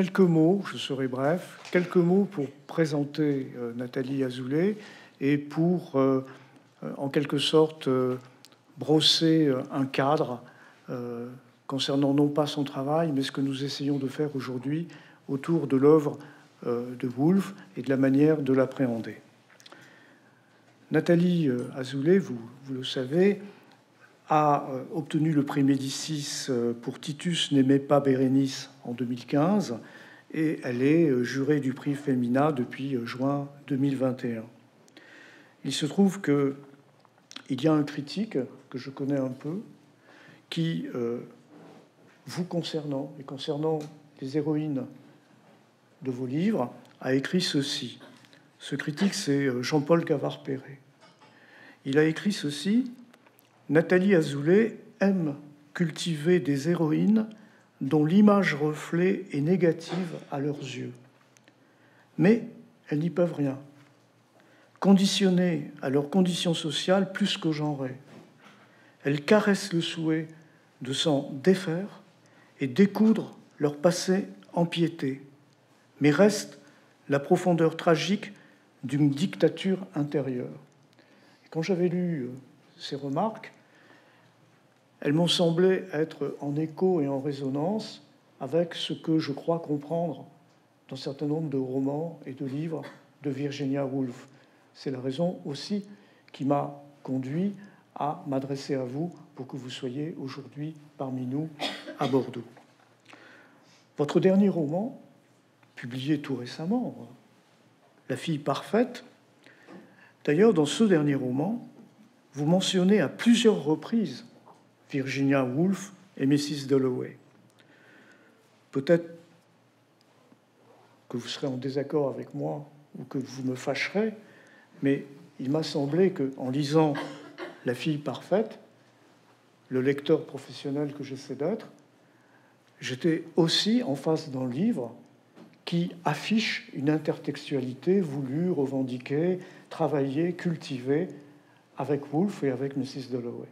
quelques mots, je serai bref, quelques mots pour présenter euh, Nathalie Azoulay et pour, euh, euh, en quelque sorte, brosser un cadre concernant non pas son travail, mais ce que nous essayons de faire aujourd'hui autour de l'œuvre de Wolff et de la manière de l'appréhender. Nathalie Azoulay, vous, vous le savez, a euh, obtenu le prix Médicis euh, pour Titus n'aimait pas Bérénice en 2015 et elle est euh, jurée du prix Femina depuis juin 2021. Il se trouve que il y a un critique que je connais un peu qui, vous concernant et concernant les héroïnes de vos livres, a écrit ceci. Ce critique, c'est Jean-Paul Cavard-Perret. Il a écrit ceci Nathalie Azoulay aime cultiver des héroïnes dont l'image reflet est négative à leurs yeux. Mais elles n'y peuvent rien. Conditionnées à leurs conditions sociales plus qu'au genré. elles caressent le souhait de s'en défaire et découdre leur passé empiété, mais reste la profondeur tragique d'une dictature intérieure. quand j'avais lu euh, ces remarques, elles m'ont semblé être en écho et en résonance avec ce que je crois comprendre dans certain nombre de romans et de livres de Virginia Woolf. C'est la raison aussi qui m'a conduit à m'adresser à vous pour que vous soyez aujourd'hui parmi nous à Bordeaux. Votre dernier roman, publié tout récemment, La fille parfaite, d'ailleurs dans ce dernier roman, vous mentionnez à plusieurs reprises Virginia Woolf et Mrs. Dalloway. Peut-être que vous serez en désaccord avec moi ou que vous me fâcherez, mais il m'a semblé que, en lisant La fille parfaite, le lecteur professionnel que j'essaie d'être, j'étais aussi en face d'un livre qui affiche une intertextualité voulue, revendiquée, travaillée, cultivée avec Woolf et avec Mrs. Dalloway.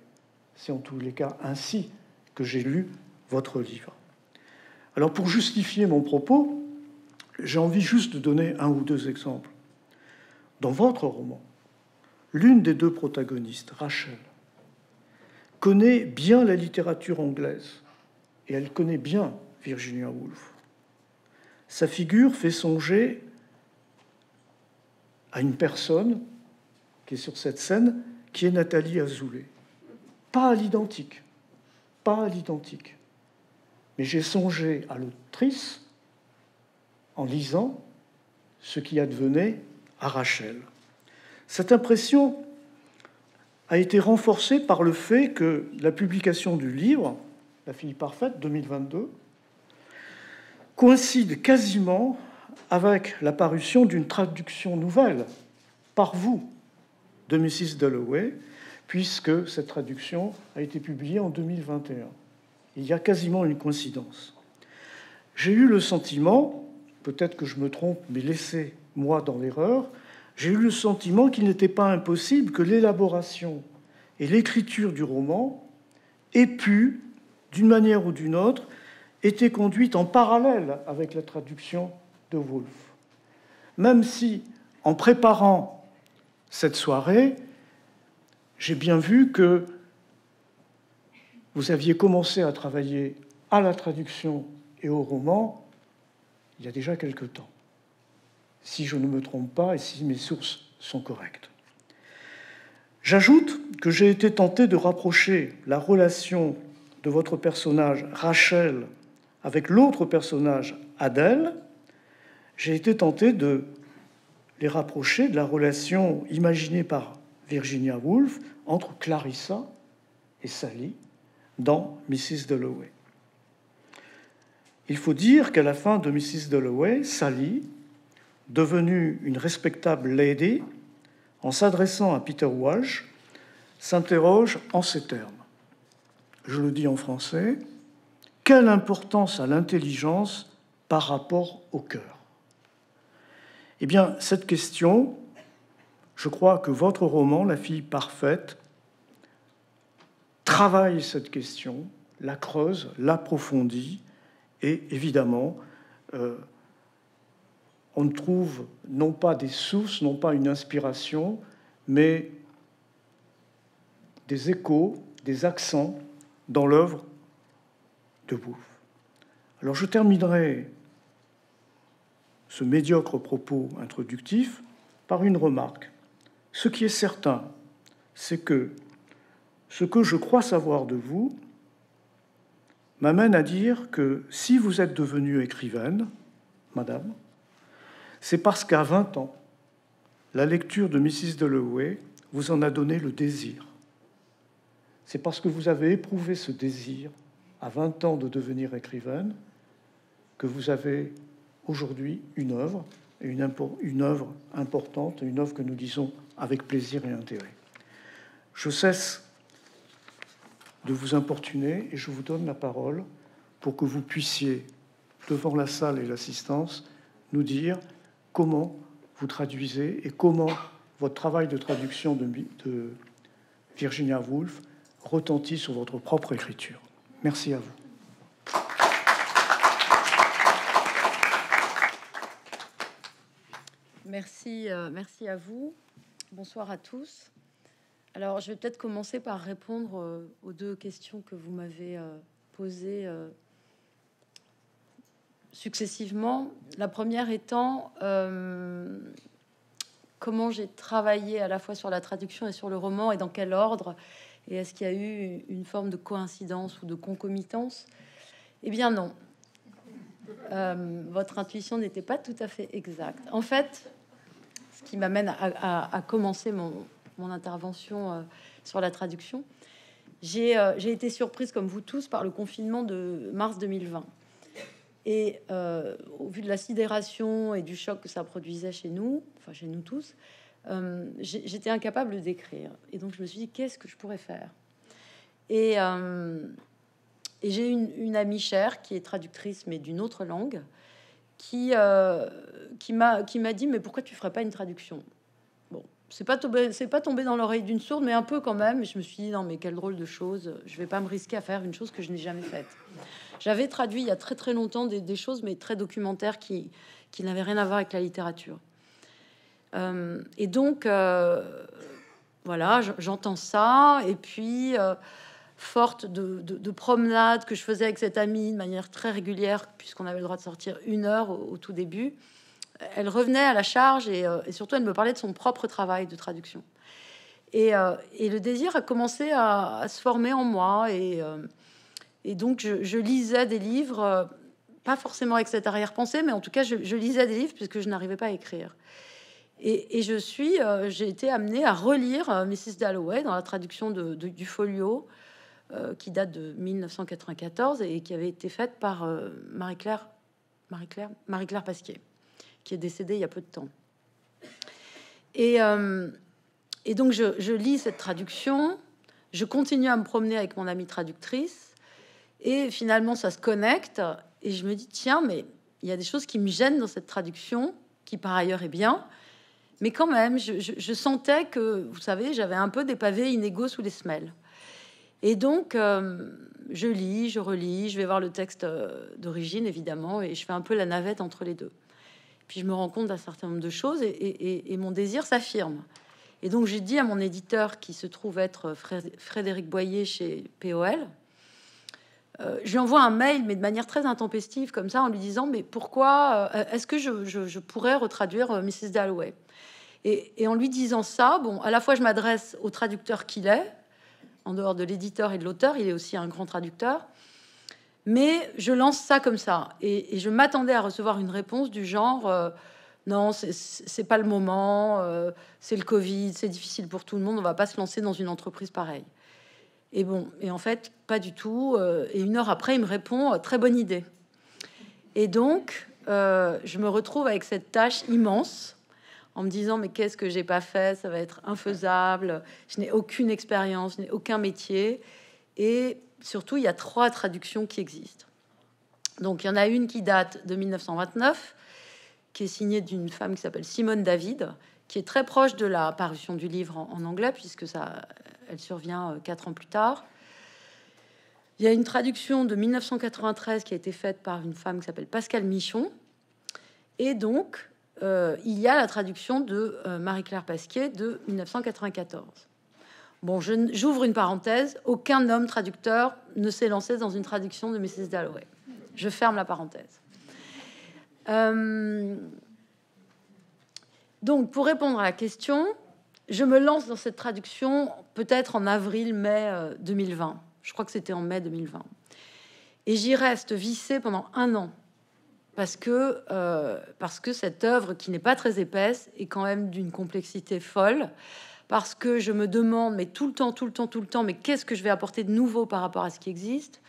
C'est en tous les cas ainsi que j'ai lu votre livre. Alors pour justifier mon propos, j'ai envie juste de donner un ou deux exemples. Dans votre roman, l'une des deux protagonistes, Rachel, connaît bien la littérature anglaise et elle connaît bien Virginia Woolf. Sa figure fait songer à une personne qui est sur cette scène, qui est Nathalie Azoulay. Pas à l'identique. Pas à l'identique. Mais j'ai songé à l'autrice en lisant ce qui advenait à Rachel. Cette impression a été renforcée par le fait que la publication du livre, La fille parfaite, 2022, coïncide quasiment avec la parution d'une traduction nouvelle par vous de Mrs. Dalloway, puisque cette traduction a été publiée en 2021. Il y a quasiment une coïncidence. J'ai eu le sentiment, peut-être que je me trompe, mais laissez-moi dans l'erreur, j'ai eu le sentiment qu'il n'était pas impossible que l'élaboration et l'écriture du roman aient pu, d'une manière ou d'une autre, être conduite en parallèle avec la traduction de Wolff. Même si, en préparant cette soirée, j'ai bien vu que vous aviez commencé à travailler à la traduction et au roman il y a déjà quelque temps, si je ne me trompe pas et si mes sources sont correctes. J'ajoute que j'ai été tenté de rapprocher la relation de votre personnage Rachel avec l'autre personnage Adèle. J'ai été tenté de les rapprocher de la relation imaginée par Virginia Woolf entre Clarissa et Sally dans Mrs. Dalloway. Il faut dire qu'à la fin de Mrs. Dalloway, Sally, devenue une respectable lady, en s'adressant à Peter Walsh, s'interroge en ces termes. Je le dis en français, quelle importance a l'intelligence par rapport au cœur Eh bien, cette question, je crois que votre roman, La fille parfaite, travaille cette question, la creuse, l'approfondit, et évidemment, euh, on on trouve non pas des sources, non pas une inspiration, mais des échos, des accents dans l'œuvre de Bouffe. Alors je terminerai ce médiocre propos introductif par une remarque. Ce qui est certain, c'est que ce que je crois savoir de vous m'amène à dire que si vous êtes devenue écrivaine, madame, c'est parce qu'à 20 ans, la lecture de Mrs. Dalloway vous en a donné le désir. C'est parce que vous avez éprouvé ce désir à 20 ans de devenir écrivaine que vous avez aujourd'hui une œuvre, une œuvre importante, une œuvre que nous disons avec plaisir et intérêt. Je cesse de vous importuner et je vous donne la parole pour que vous puissiez, devant la salle et l'assistance, nous dire comment vous traduisez et comment votre travail de traduction de, Virginia Woolf retentit sur votre propre écriture. Merci à vous. Merci, euh, merci à vous. Bonsoir à tous. Alors, je vais peut-être commencer par répondre euh, aux deux questions que vous m'avez euh, posées euh, successivement. La première étant comment j'ai travaillé à la fois sur la traduction et sur le roman et dans quel ordre et est-ce qu'il y a eu une forme de coïncidence ou de concomitance Eh bien non. votre intuition n'était pas tout à fait exacte. En fait, ce qui m'amène à, commencer mon, intervention euh, sur la traduction. Euh, j'ai été surprise, comme vous tous, par le confinement de mars 2020. Et euh, au vu de la sidération et du choc que ça produisait chez nous, enfin chez nous tous, j'étais incapable d'écrire. Et donc je me suis dit, qu'est-ce que je pourrais faire Et, j'ai une amie chère qui est traductrice, mais d'une autre langue, qui, euh, qui m'a dit Mais pourquoi tu ferais pas une traduction Bon, c'est pas tombé, pas tombé dans l'oreille d'une sourde, mais un peu quand même. Je me suis dit Non, mais quelle drôle de chose, je vais pas me risquer à faire une chose que je n'ai jamais faite. J'avais traduit il y a très très longtemps des, choses, mais très documentaires qui, qui n'avaient rien à voir avec la littérature. Euh, et donc, euh, voilà, j'entends ça, et puis. Euh, forte de, de, promenade que je faisais avec cette amie de manière très régulière, puisqu'on avait le droit de sortir une heure au, tout début, elle revenait à la charge euh, et, surtout elle me parlait de son propre travail de traduction. Et, euh, et le désir a commencé à, se former en moi. Et, euh, et donc je, lisais des livres, pas forcément avec cette arrière-pensée, mais en tout cas je, lisais des livres puisque je n'arrivais pas à écrire. Et, je suis, j'ai été amenée à relire Mrs. Dalloway dans la traduction de, du folio euh, qui date de 1994 et qui avait été faite par euh, Marie-Claire Marie-Claire Marie-Claire Pasquier, qui est décédée il y a peu de temps. Et, euh, donc je, lis cette traduction, je continue à me promener avec mon amie traductrice, et finalement ça se connecte, et je me dis, tiens, mais il y a des choses qui me gênent dans cette traduction, qui par ailleurs est bien, mais quand même, je sentais que, vous savez, j'avais un peu des pavés inégaux sous les semelles. Et donc, euh, je lis, je relis, je vais voir le texte euh, d'origine, évidemment, et je fais un peu la navette entre les deux. Puis je me rends compte d'un certain nombre de choses et, mon désir s'affirme. Et donc, j'ai dit à mon éditeur, qui se trouve être Frédéric Boyer chez POL, euh, je lui envoie un mail, mais de manière très intempestive, comme ça, en lui disant Mais pourquoi est-ce que je, pourrais retraduire Mrs. Dalloway et, et, en lui disant ça, bon, à la fois je m'adresse au traducteur qu'il est, en dehors de l'éditeur et de l'auteur, il est aussi un grand traducteur. Mais je lance ça comme ça. Et, je m'attendais à recevoir une réponse du genre euh, Non, c'est pas le moment, euh, c'est le Covid, c'est difficile pour tout le monde, on va pas se lancer dans une entreprise pareille. Et bon, et en fait, pas du tout. Euh, et une heure après, il me répond Très bonne idée. Et donc, je me retrouve avec cette tâche immense en me disant mais qu'est-ce que j'ai pas fait, ça va être infaisable, je n'ai aucune expérience, n'ai aucun métier. Et surtout, il y a trois traductions qui existent. Donc il y en a une qui date de 1929, qui est signée d'une femme qui s'appelle Simone David, qui est très proche de la parution du livre en, anglais, puisque ça, elle survient euh, quatre ans plus tard. Il y a une traduction de 1993 qui a été faite par une femme qui s'appelle Pascal Michon. Et donc, euh, il y a la traduction de euh, Marie-Claire Pasquier de 1994. Bon, j'ouvre une parenthèse. Aucun homme traducteur ne s'est lancé dans une traduction de Mrs. Dalloway. Je ferme la parenthèse. Euh, donc, pour répondre à la question, je me lance dans cette traduction peut-être en avril-mai 2020. Je crois que c'était en mai 2020. Et j'y reste vissée pendant un an parce que, euh, parce que cette œuvre qui n'est pas très épaisse est quand même d'une complexité folle. Parce que je me demande, mais tout le temps, tout le temps, tout le temps, mais qu'est-ce que je vais apporter de nouveau par rapport à ce qui existe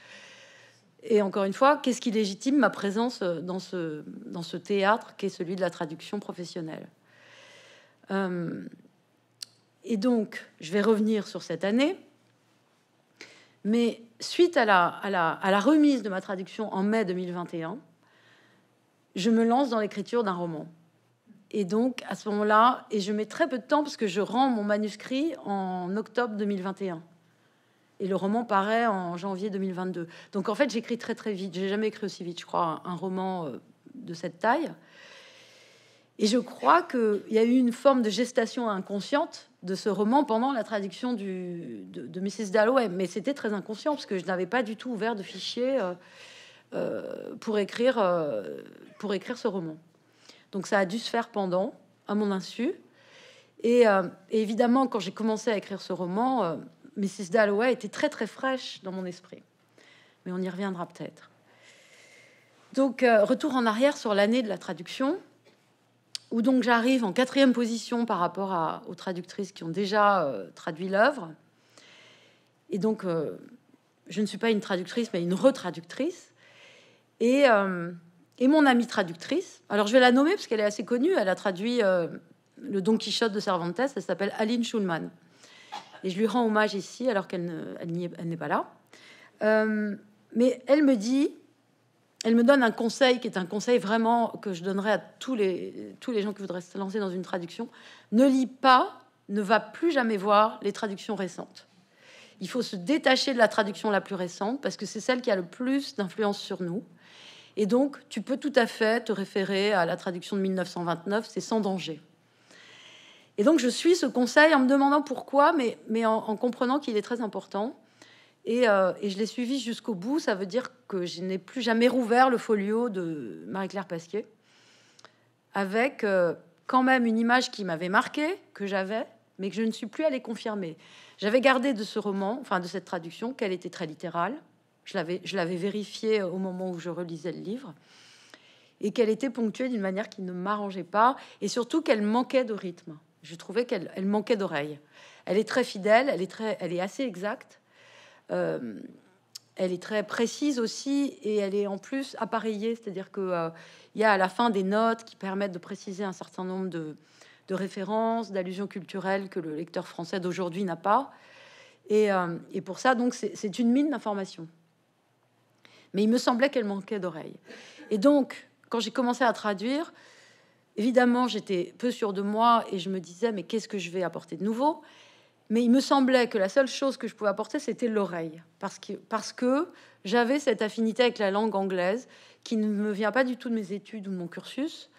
Et encore une fois, qu'est-ce qui légitime ma présence euh, dans ce, dans ce théâtre qui est celui de la traduction professionnelle euh, Et donc, je vais revenir sur cette année. Mais suite à la, à la, à la remise de ma traduction en mai 2021, je me lance dans l'écriture d'un roman. Et donc, à ce moment-là, et je mets très peu de temps parce que je rends mon manuscrit en octobre 2021. Et le roman paraît en janvier 2022. Donc, en fait, j'écris très, très vite. J'ai jamais écrit aussi vite, je crois, un roman euh, de cette taille. Et je crois qu'il y a eu une forme de gestation inconsciente de ce roman pendant la traduction de, Mrs. Dalloway. Mais c'était très inconscient parce que je n'avais pas du tout ouvert de fichier. Euh, euh, pour, écrire, euh, pour écrire ce roman. Donc ça a dû se faire pendant, à mon insu. Et, euh, évidemment, quand j'ai commencé à écrire ce roman, Mrs. Dalloway était très très fraîche dans mon esprit. Mais on y reviendra peut-être. Donc, retour en arrière sur l'année de la traduction, où donc j'arrive en quatrième position par rapport à, aux traductrices qui ont déjà traduit l'œuvre. Et donc, je ne suis pas une traductrice, mais une retraductrice. Euh, et, mon amie traductrice, alors je vais la nommer parce qu'elle est assez connue, elle a traduit euh, le Don Quichotte de Cervantes, elle s'appelle Aline Schulman. Et je lui rends hommage ici alors qu'elle n'est pas là. Euh, mais elle me dit, elle me donne un conseil qui est un conseil vraiment que je donnerais à tous les, tous les gens qui voudraient se lancer dans une traduction. Ne lis pas, ne va plus jamais voir les traductions récentes. Il faut se détacher de la traduction la plus récente parce que c'est celle qui a le plus d'influence sur nous. Et donc, tu peux tout à fait te référer à la traduction de 1929, c'est sans danger. Et donc, je suis ce conseil en me demandant pourquoi, mais, en, comprenant qu'il est très important. Euh, et, je l'ai suivi jusqu'au bout. Ça veut dire que je n'ai plus jamais rouvert le folio de Marie-Claire Pasquier, avec euh, quand même une image qui m'avait marquée, que j'avais, mais que je ne suis plus allée confirmer. J'avais gardé de ce roman, enfin de cette traduction, qu'elle était très littérale, je l'avais vérifié euh, au moment où je relisais le livre. Et qu'elle était ponctuée d'une manière qui ne m'arrangeait pas. Et surtout qu'elle manquait de rythme. Je trouvais qu'elle elle manquait d'oreille. Elle est très fidèle, elle est, très, elle est assez exacte. Euh, elle est très précise aussi et elle est en plus appareillée, c'est-à-dire que euh, il y a à la fin des notes qui permettent de préciser un certain nombre de, références, d'allusions culturelles que le lecteur français d'aujourd'hui n'a pas. Et, et, pour ça, donc, c'est une mine d'informations mais il me semblait qu'elle manquait d'oreilles. Et donc, quand j'ai commencé à traduire, évidemment, j'étais peu sûre de moi et je me disais, mais qu'est-ce que je vais apporter de nouveau Mais il me semblait que la seule chose que je pouvais apporter, c'était l'oreille, parce que, parce que j'avais cette affinité avec la langue anglaise qui ne me vient pas du tout de mes études ou de mon cursus.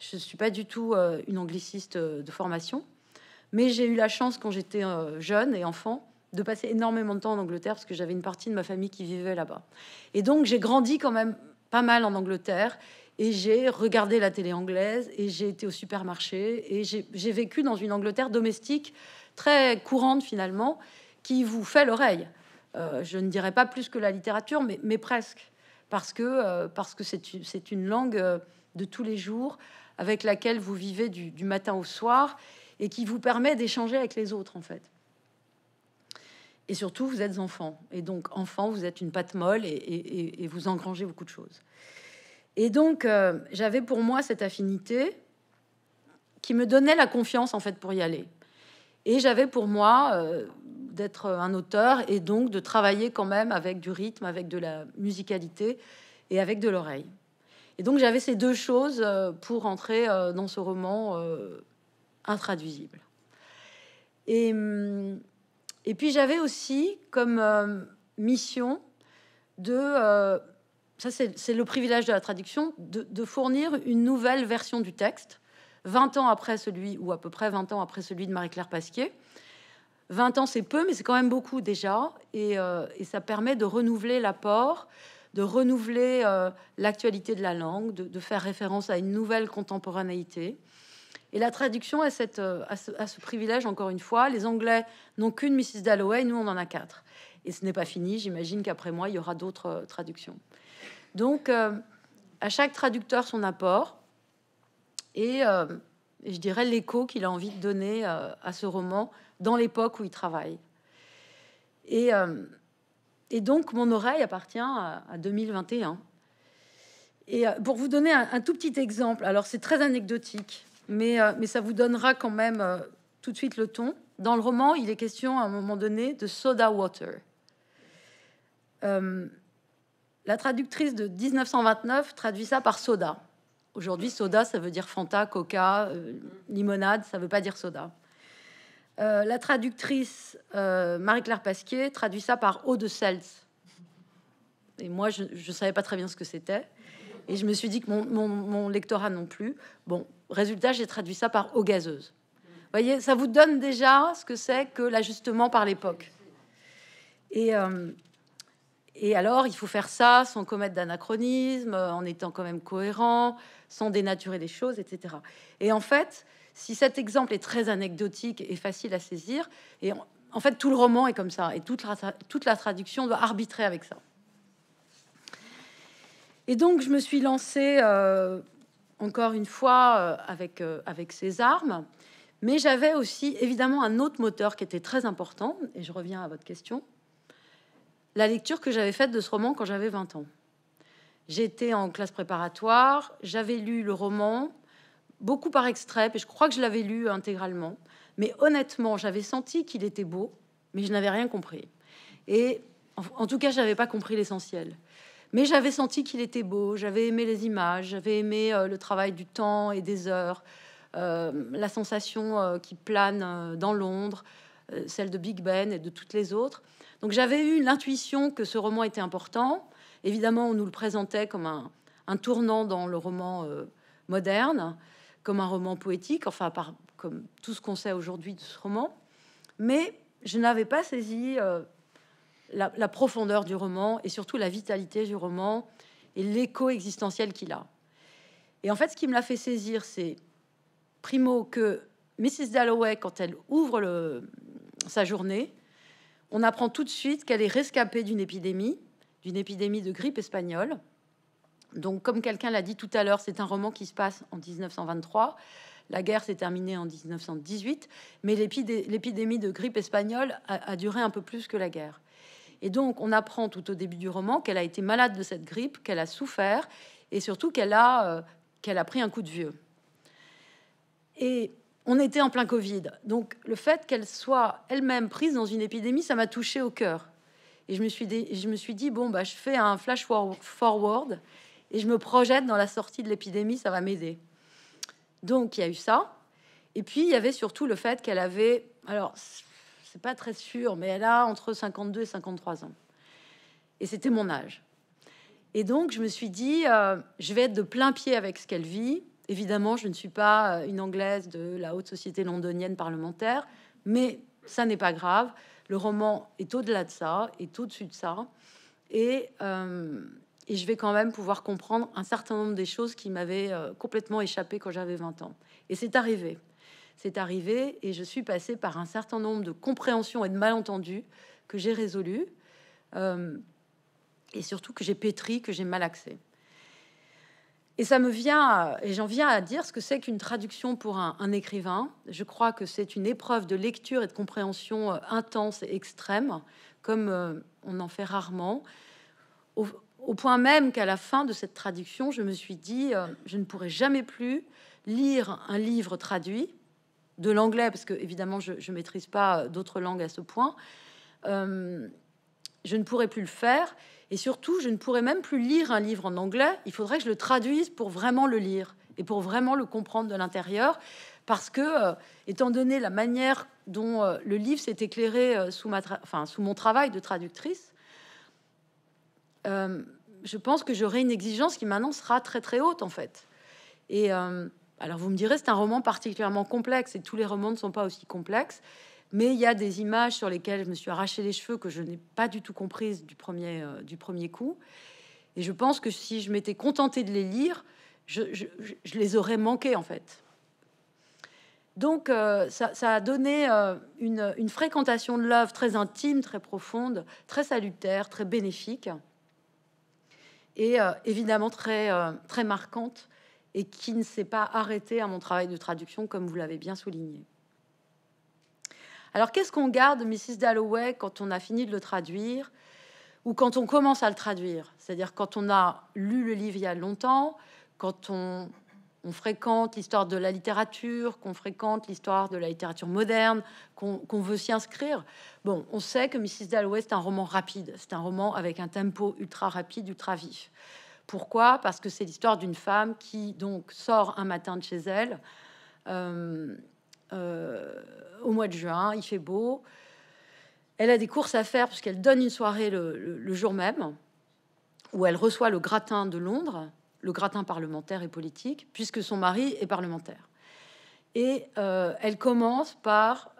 Je ne suis pas du tout euh, une angliciste euh, de formation, mais j'ai eu la chance quand j'étais euh, jeune et enfant de passer énormément de temps en Angleterre parce que j'avais une partie de ma famille qui vivait là-bas. Et donc j'ai grandi quand même pas mal en Angleterre et j'ai regardé la télé anglaise et j'ai été au supermarché et j'ai vécu dans une Angleterre domestique très courante finalement qui vous fait l'oreille. Euh, je ne dirais pas plus que la littérature, mais, presque, euh, parce que c'est une langue euh, de tous les jours avec laquelle vous vivez du matin au soir et qui vous permet d'échanger avec les autres en fait. Et surtout, vous êtes enfant. Et donc, enfant, vous êtes une patte molle et, vous engrangez beaucoup de choses. Et donc, euh, j'avais pour moi cette affinité qui me donnait la confiance, en fait, pour y aller. Et j'avais pour moi euh, d'être un auteur et donc de travailler quand même avec du rythme, avec de la musicalité et avec de l'oreille. Et donc, j'avais ces deux choses euh, pour entrer dans ce roman intraduisible. Et... Hum, et puis j'avais aussi comme euh, mission de, euh, ça c'est le privilège de la traduction, de, fournir une nouvelle version du texte, 20 ans après celui, ou à peu près 20 ans après celui de Marie-Claire Pasquier. 20 ans c'est peu, mais c'est quand même beaucoup déjà, et, euh, ça permet de renouveler l'apport, de renouveler l'actualité de la langue, de, de, faire référence à une nouvelle contemporanéité. Et la traduction a, cette, euh, ce, privilège, encore une fois. Les Anglais n'ont qu'une Mrs. Dalloway, nous, on en a quatre. Et ce n'est pas fini. J'imagine qu'après moi, il y aura d'autres euh, traductions. Donc, euh, à chaque traducteur son apport. Et, je dirais l'écho qu'il a envie de donner à ce roman dans l'époque où il travaille. Et, et donc, mon oreille appartient à, 2021. Et pour vous donner un, tout petit exemple, alors c'est très anecdotique, euh, mais, ça vous donnera quand même euh, tout de suite le ton. Dans le roman, il est question à un moment donné de soda water. Euh, la traductrice de 1929 traduit ça par soda. Aujourd'hui, soda, ça veut dire Fanta, Coca, limonade, ça veut pas dire soda. la traductrice Marie-Claire Pasquier traduit ça par eau de seltz. Et moi, je ne savais pas très bien ce que c'était. Et je me suis dit que mon, lectorat non plus. Bon, résultat, j'ai traduit ça par eau gazeuse. Vous voyez, ça vous donne déjà ce que c'est que l'ajustement par l'époque. Et, euh, et alors, il faut faire ça sans commettre d'anachronisme, en étant quand même cohérent, sans dénaturer les choses, etc. Et en fait, si cet exemple est très anecdotique et facile à saisir, et en, en fait, tout le roman est comme ça, et toute la, toute la traduction doit arbitrer avec ça. Et donc, je me suis lancée euh, encore une fois euh, avec, euh, avec ces armes. Mais j'avais aussi évidemment un autre moteur qui était très important, et je reviens à votre question, la lecture que j'avais faite de ce roman quand j'avais 20 ans. J'étais en classe préparatoire, j'avais lu le roman, beaucoup par extrait, et je crois que je l'avais lu intégralement. Mais honnêtement, j'avais senti qu'il était beau, mais je n'avais rien compris. Et en, en tout cas, je n'avais pas compris l'essentiel. Mais j'avais senti qu'il était beau, j'avais aimé les images, j'avais aimé euh, le travail du temps et des heures, euh, la sensation euh, qui plane dans Londres, celle de Big Ben et de toutes les autres. Donc j'avais eu l'intuition que ce roman était important. Évidemment, on nous le présentait comme un, un tournant dans le roman moderne, comme un roman poétique, enfin par, comme tout ce qu'on sait aujourd'hui de ce roman. Mais je n'avais pas saisi la, profondeur du roman et surtout la vitalité du roman et l'écho existentiel qu'il a. Et en fait, ce qui me l'a fait saisir, c'est primo que Mrs. Dalloway, quand elle ouvre sa journée, on apprend tout de suite qu'elle est rescapée d'une épidémie, d'une épidémie de grippe espagnole. Donc, comme quelqu'un l'a dit tout à l'heure, c'est un roman qui se passe en 1923. La guerre s'est terminée en 1918, mais l'épidémie de grippe espagnole a duré un peu plus que la guerre. Et donc, on apprend tout au début du roman qu'elle a été malade de cette grippe, qu'elle a souffert, et surtout qu'elle a, euh, qu'elle a pris un coup de vieux. Et on était en plein Covid. Donc, le fait qu'elle soit elle-même prise dans une épidémie, ça m'a touché au cœur. Et je me suis dit, je me suis dit bon, bah, je fais un flash forward et je me projette dans la sortie de l'épidémie, ça va m'aider. Donc, il y a eu ça. Et puis, il y avait surtout le fait qu'elle avait... Alors, c'est pas très sûr, mais elle a entre 52 et 53 ans. Et c'était mon âge. Et donc, je me suis dit, euh, je vais être de plein pied avec ce qu'elle vit. Évidemment, je ne suis pas euh, une Anglaise de la haute société londonienne parlementaire, mais ça n'est pas grave. Le roman est au-delà de ça, est au-dessus de ça. Et, euh, je vais quand même pouvoir comprendre un certain nombre des choses qui m'avaient complètement échappé quand j'avais 20 ans. Et c'est arrivé c'est arrivé et je suis passée par un certain nombre de compréhensions et de malentendus que j'ai résolus euh, et surtout que j'ai pétri, que j'ai mal malaxé. Et ça me vient, et j'en viens à dire ce que c'est qu'une traduction pour un, écrivain. Je crois que c'est une épreuve de lecture et de compréhension euh, intense et extrême, comme euh, on en fait rarement. Au, point même qu'à la fin de cette traduction, je me suis dit, je ne pourrai jamais plus lire un livre traduit de l'anglais, parce que évidemment je ne maîtrise pas euh, d'autres langues à ce point, euh, je ne pourrais plus le faire. Et surtout, je ne pourrais même plus lire un livre en anglais. Il faudrait que je le traduise pour vraiment le lire et pour vraiment le comprendre de l'intérieur. Parce que, euh, étant donné la manière dont le livre s'est éclairé sous, ma enfin, sous mon travail de traductrice, je pense que j'aurai une exigence qui maintenant sera très très haute en fait. Et, alors vous me direz, c'est un roman particulièrement complexe et tous les romans ne sont pas aussi complexes. Mais il y a des images sur lesquelles je me suis arraché les cheveux que je n'ai pas du tout comprises euh, du premier, coup. Et je pense que si je m'étais contentée de les lire, je, les aurais manquées en fait. Donc euh, ça, a donné euh, une, fréquentation de l'œuvre très intime, très profonde, très salutaire, très bénéfique et évidemment très, très marquante et qui ne s'est pas arrêté à mon travail de traduction, comme vous l'avez bien souligné. Alors, qu'est-ce qu'on garde, Mrs. Dalloway, quand on a fini de le traduire ou quand on commence à le traduire C'est-à-dire quand on a lu le livre il y a longtemps, quand on, fréquente l'histoire de la littérature, qu'on fréquente l'histoire de la littérature moderne, qu'on veut s'y inscrire. Bon, on sait que Mrs. Dalloway, c'est un roman rapide, c'est un roman avec un tempo ultra rapide, ultra vif. Pourquoi Parce que c'est l'histoire d'une femme qui donc sort un matin de chez elle euh, euh, au mois de juin, il fait beau. Elle a des courses à faire puisqu'elle donne une soirée le, jour même où elle reçoit le gratin de Londres, le gratin parlementaire et politique, puisque son mari est parlementaire. Et euh, elle commence par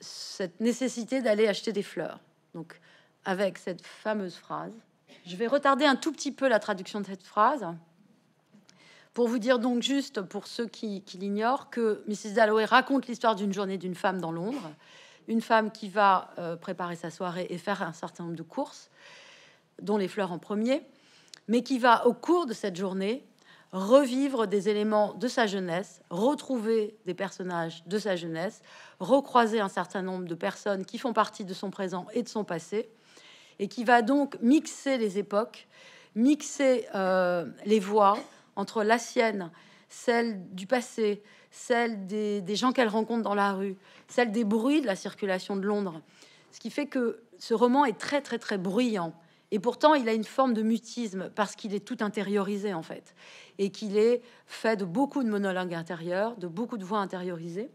cette nécessité d'aller acheter des fleurs. Donc, avec cette fameuse phrase je vais retarder un tout petit peu la traduction de cette phrase pour vous dire donc juste, pour ceux qui, l'ignorent, que Mrs. Dalloway raconte l'histoire d'une journée d'une femme dans Londres, une femme qui va euh, préparer sa soirée et faire un certain nombre de courses, dont les fleurs en premier, mais qui va au cours de cette journée revivre des éléments de sa jeunesse, retrouver des personnages de sa jeunesse, recroiser un certain nombre de personnes qui font partie de son présent et de son passé, et qui va donc mixer les époques, mixer euh, les voix entre la sienne, celle du passé, celle des, gens qu'elle rencontre dans la rue, celle des bruits de la circulation de Londres. Ce qui fait que ce roman est très très très bruyant. Et pourtant, il a une forme de mutisme parce qu'il est tout intériorisé en fait, et qu'il est fait de beaucoup de monologues intérieurs, de beaucoup de voix intériorisées,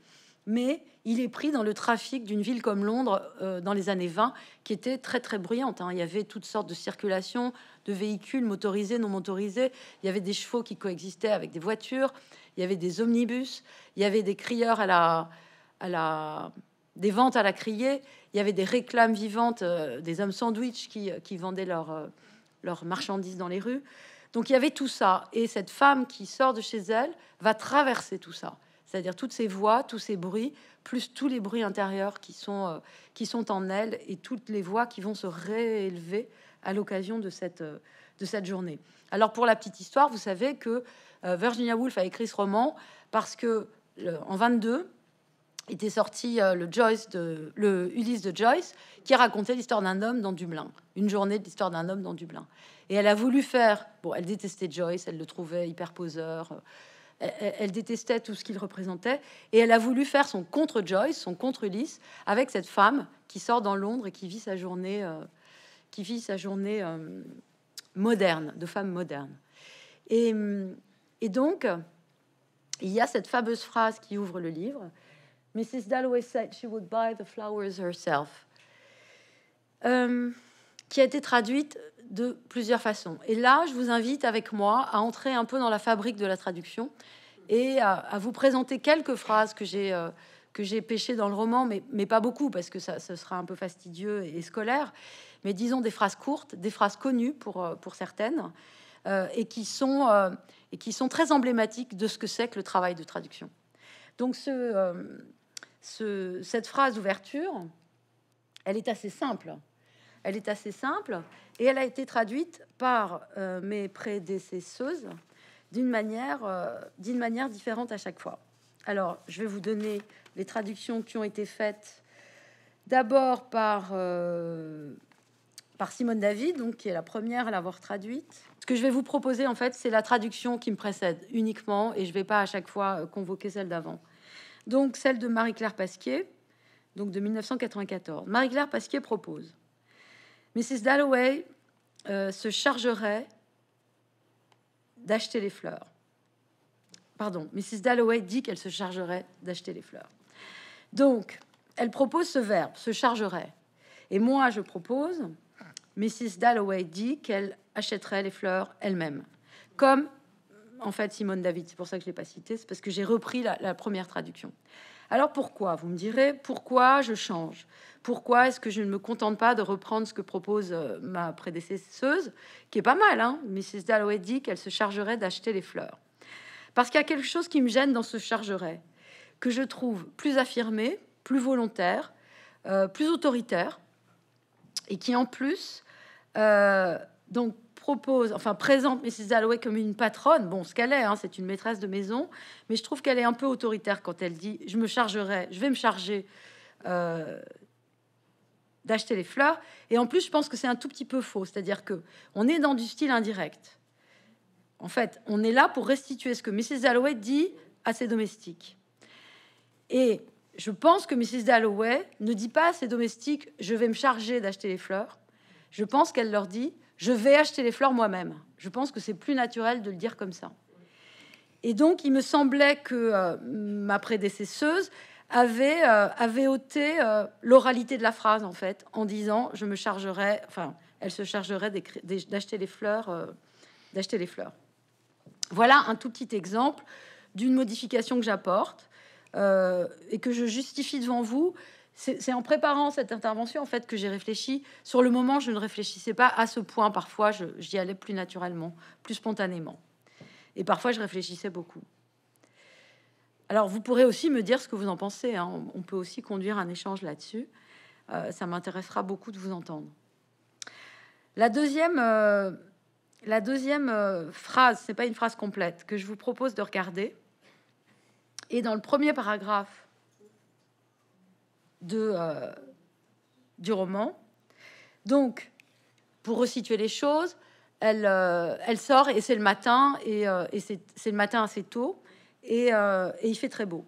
mais il est pris dans le trafic d'une ville comme Londres euh, dans les années 20, qui était très très bruyante. Hein. Il y avait toutes sortes de circulations de véhicules motorisés, non motorisés. Il y avait des chevaux qui coexistaient avec des voitures. Il y avait des omnibus. Il y avait des crieurs à la, à la, des ventes à la criée. Il y avait des réclames vivantes, euh, des hommes sandwich qui, euh, qui vendaient leurs marchandises dans les rues. Donc il y avait tout ça. Et cette femme qui sort de chez elle va traverser tout ça. C'est-à-dire toutes ces voix, tous ces bruits, plus tous les bruits intérieurs qui sont, euh, qui sont en elle et toutes les voix qui vont se réélever à l'occasion de cette, euh, de cette journée. Alors pour la petite histoire, vous savez que euh, Virginia Woolf a écrit ce roman parce que en 22 était sorti le Joyce de le Ulysse de Joyce qui racontait l'histoire d'un homme dans Dublin, une journée de l'histoire d'un homme dans Dublin. Et elle a voulu faire bon, elle détestait Joyce, elle le trouvait hyper poseur elle, détestait tout ce qu'il représentait, et elle a voulu faire son contre-Joyce, son contre lys avec cette femme qui sort dans Londres et qui vit sa journée, euh, qui vit sa journée euh, moderne, de femme moderne. Et, donc, il y a cette fameuse phrase qui ouvre le livre. Mrs. Dalloway said she would buy the flowers herself, euh, qui a été traduite de plusieurs façons. Et là, je vous invite avec moi à entrer un peu dans la fabrique de la traduction et à, vous présenter quelques phrases que j'ai euh, que j'ai pêchées dans le roman, mais, pas beaucoup parce que ça ce sera un peu fastidieux et scolaire. Mais disons des phrases courtes, des phrases connues pour euh, pour certaines euh, et qui sont et qui sont très emblématiques de ce que c'est que le travail de traduction. Donc ce, ce cette phrase d'ouverture, elle est assez simple. Elle est assez simple. Et elle a été traduite par euh, mes prédécesseuses d'une manière, euh, d'une manière différente à chaque fois. Alors, je vais vous donner les traductions qui ont été faites d'abord par, euh, par Simone David, donc qui est la première à l'avoir traduite. Ce que je vais vous proposer, en fait, c'est la traduction qui me précède uniquement, et je ne vais pas à chaque fois convoquer celle d'avant. Donc, celle de Marie-Claire Pasquier, donc de 1994. Marie-Claire Pasquier propose Mrs. Dalloway euh, se chargerait d'acheter les fleurs. Pardon, Mrs. Dalloway dit qu'elle se chargerait d'acheter les fleurs. Donc, elle propose ce verbe, se chargerait. Et moi, je propose, Mrs. Dalloway dit qu'elle achèterait les fleurs elle-même. Comme, en fait, Simone David, c'est pour ça que je ne l'ai pas cité, c'est parce que j'ai repris la première traduction. Alors pourquoi Vous me direz, pourquoi je change Pourquoi est-ce que je ne me contente pas de reprendre ce que propose euh, ma prédécesseuse, qui est pas mal, hein Mrs. Dalloway dit qu'elle se chargerait d'acheter les fleurs. Parce qu'il y a quelque chose qui me gêne dans ce chargerait, que je trouve plus affirmé, plus volontaire, euh, plus autoritaire, et qui en plus, euh, donc propose, enfin présente Mrs. Dalloway comme une patronne. Bon, ce qu'elle est, hein, c'est une maîtresse de maison, mais je trouve qu'elle est un peu autoritaire quand elle dit Je me chargerai, je vais me charger euh, d'acheter les fleurs. Et en plus, je pense que c'est un tout petit peu faux, c'est-à-dire que on est dans du style indirect. En fait, on est là pour restituer ce que Mrs. Dalloway dit à ses domestiques. Et je pense que Mrs. Dalloway ne dit pas à ses domestiques Je vais me charger d'acheter les fleurs. Je pense qu'elle leur dit je vais acheter les fleurs moi-même. Je pense que c'est plus naturel de le dire comme ça. Et donc, il me semblait que euh, ma prédécesseuse avait, euh, ôté euh, l'oralité de la phrase, en fait, en disant je me chargerai, enfin, elle se chargerait d'acheter les fleurs, d'acheter les fleurs. Voilà un tout petit exemple d'une modification que j'apporte et que je justifie devant vous c'est en préparant cette intervention en fait que j'ai réfléchi. Sur le moment, je ne réfléchissais pas à ce point. Parfois, j'y allais plus naturellement, plus spontanément. Et parfois, je réfléchissais beaucoup. Alors, vous pourrez aussi me dire ce que vous en pensez. Hein. On peut aussi conduire un échange là-dessus. Euh, ça m'intéressera beaucoup de vous entendre. La deuxième, euh, la deuxième euh, phrase, c'est pas une phrase complète, que je vous propose de regarder. Et dans le premier paragraphe de, euh, du roman. Donc, pour resituer les choses, elle, euh, sort et c'est le matin, et, euh, c'est, le matin assez tôt, et, il fait très beau.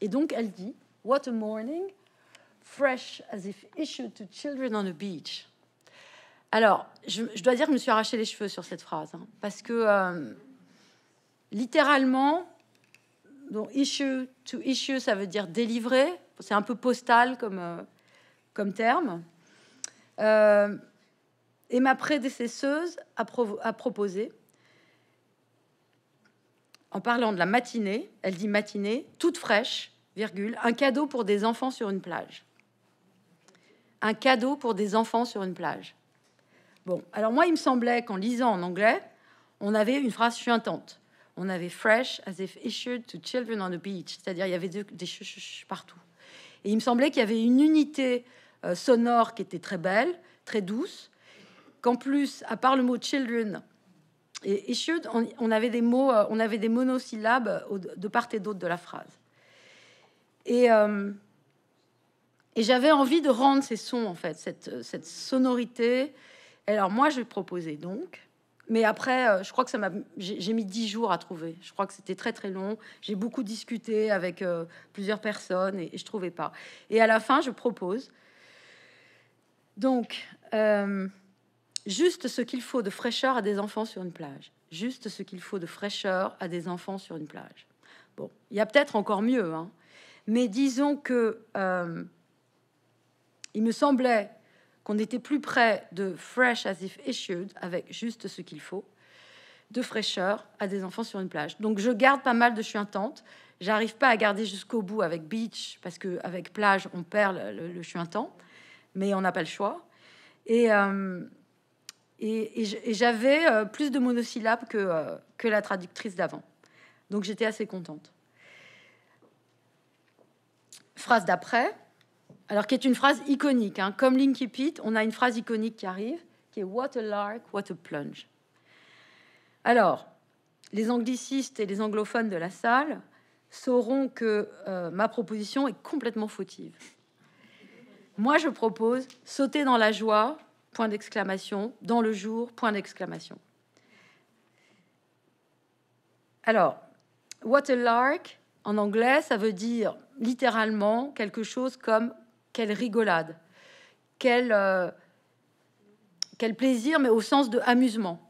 Et donc, elle dit What a morning, fresh as if issued to children on a beach. Alors, je, dois dire que je me suis arraché les cheveux sur cette phrase, hein, parce que littéralement, donc issue to issue, ça veut dire délivrer, c'est un peu postal comme, euh, comme terme. Euh, et ma prédécesseuse a, proposé, en parlant de la matinée, elle dit matinée, toute fraîche, virgule, un cadeau pour des enfants sur une plage. Un cadeau pour des enfants sur une plage. Bon, alors moi, il me semblait qu'en lisant en anglais, on avait une phrase chuintante. On avait fresh as if issued to children on the beach, c'est-à-dire il y avait des, chuchuchus partout il me semblait qu'il y avait une unité euh, sonore qui était très belle, très douce, qu'en plus, à part le mot children et issued, on, avait des mots, euh, on avait des monosyllabes euh, de part et d'autre de la phrase. Et, et j'avais envie de rendre ces sons, en fait, cette, cette sonorité. Alors moi, je proposais donc mais après, euh, je crois que ça m'a. J'ai mis dix jours à trouver. Je crois que c'était très très long. J'ai beaucoup discuté avec euh, plusieurs personnes et, et, je trouvais pas. Et à la fin, je propose. Donc, euh, juste ce qu'il faut de fraîcheur à des enfants sur une plage. Juste ce qu'il faut de fraîcheur à des enfants sur une plage. Bon, il y a peut-être encore mieux, hein. mais disons que il me semblait qu'on était plus près de fresh as if issued, avec juste ce qu'il faut, de fraîcheur à des enfants sur une plage. Donc je garde pas mal de je J'arrive pas à garder jusqu'au bout avec beach parce qu'avec « plage on perd le, le, mais on n'a pas le choix. Et euh, et, j'avais euh, plus de monosyllabes que, euh, que la traductrice d'avant. Donc j'étais assez contente. Phrase d'après, alors qui est une phrase iconique. Hein. Comme Linky Pete, on a une phrase iconique qui arrive, qui est What a lark, what a plunge. Alors, les anglicistes et les anglophones de la salle sauront que euh, ma proposition est complètement fautive. Moi, je propose sauter dans la joie, point d'exclamation, dans le jour, point d'exclamation. Alors, what a lark, en anglais, ça veut dire littéralement quelque chose comme quelle rigolade, quel, euh, quel plaisir, mais au sens de amusement,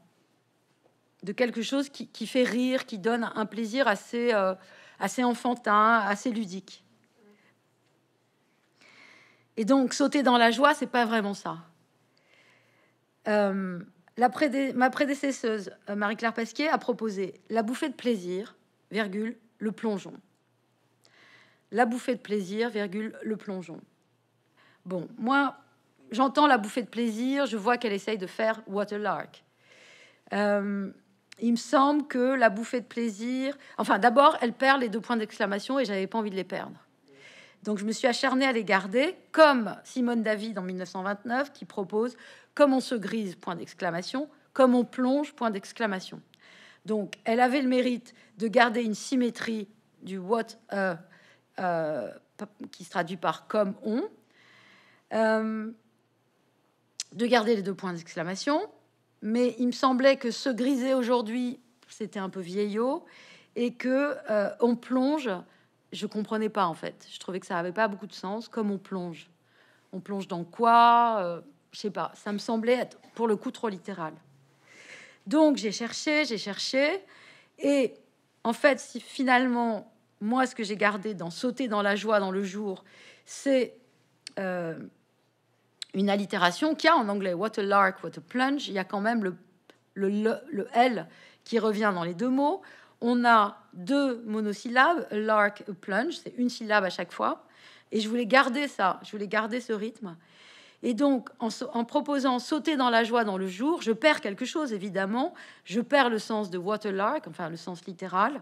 de quelque chose qui, fait rire, qui donne un plaisir assez, euh, assez enfantin, assez ludique. Et donc, sauter dans la joie, c'est pas vraiment ça. Euh, ma prédécesseuse, Marie-Claire Pasquier, a proposé la bouffée de plaisir, le plongeon. La bouffée de plaisir, virgule, le plongeon. Bon, moi, j'entends la bouffée de plaisir, je vois qu'elle essaye de faire what a lark euh, ». il me semble que la bouffée de plaisir, enfin d'abord, elle perd les deux points d'exclamation et j'avais pas envie de les perdre. Donc je me suis acharnée à les garder, comme Simone David en 1929 qui propose comme on se grise point d'exclamation, comme on plonge point d'exclamation. Donc elle avait le mérite de garder une symétrie du what euh, euh, qui se traduit par comme on, euh, de garder les deux points d'exclamation. Mais il me semblait que se griser aujourd'hui, c'était un peu vieillot et que euh, on plonge. Je comprenais pas en fait. Je trouvais que ça n'avait pas beaucoup de sens. Comme on plonge, on plonge dans quoi euh, Je sais pas. Ça me semblait être pour le coup trop littéral. Donc j'ai cherché, j'ai cherché, et en fait, si finalement moi, ce que j'ai gardé dans sauter dans la joie, dans le jour, c'est une allitération qu'il a en anglais. What a lark, what a plunge. Il y a quand même le, L qui revient dans les deux mots. On a deux monosyllabes, a lark, plunge, c'est une syllabe à chaque fois. Et je voulais garder ça, je voulais garder ce rythme. Et donc, en, proposant sauter dans la joie dans le jour, je perds quelque chose, évidemment. Je perds le sens de what a lark », enfin le sens littéral.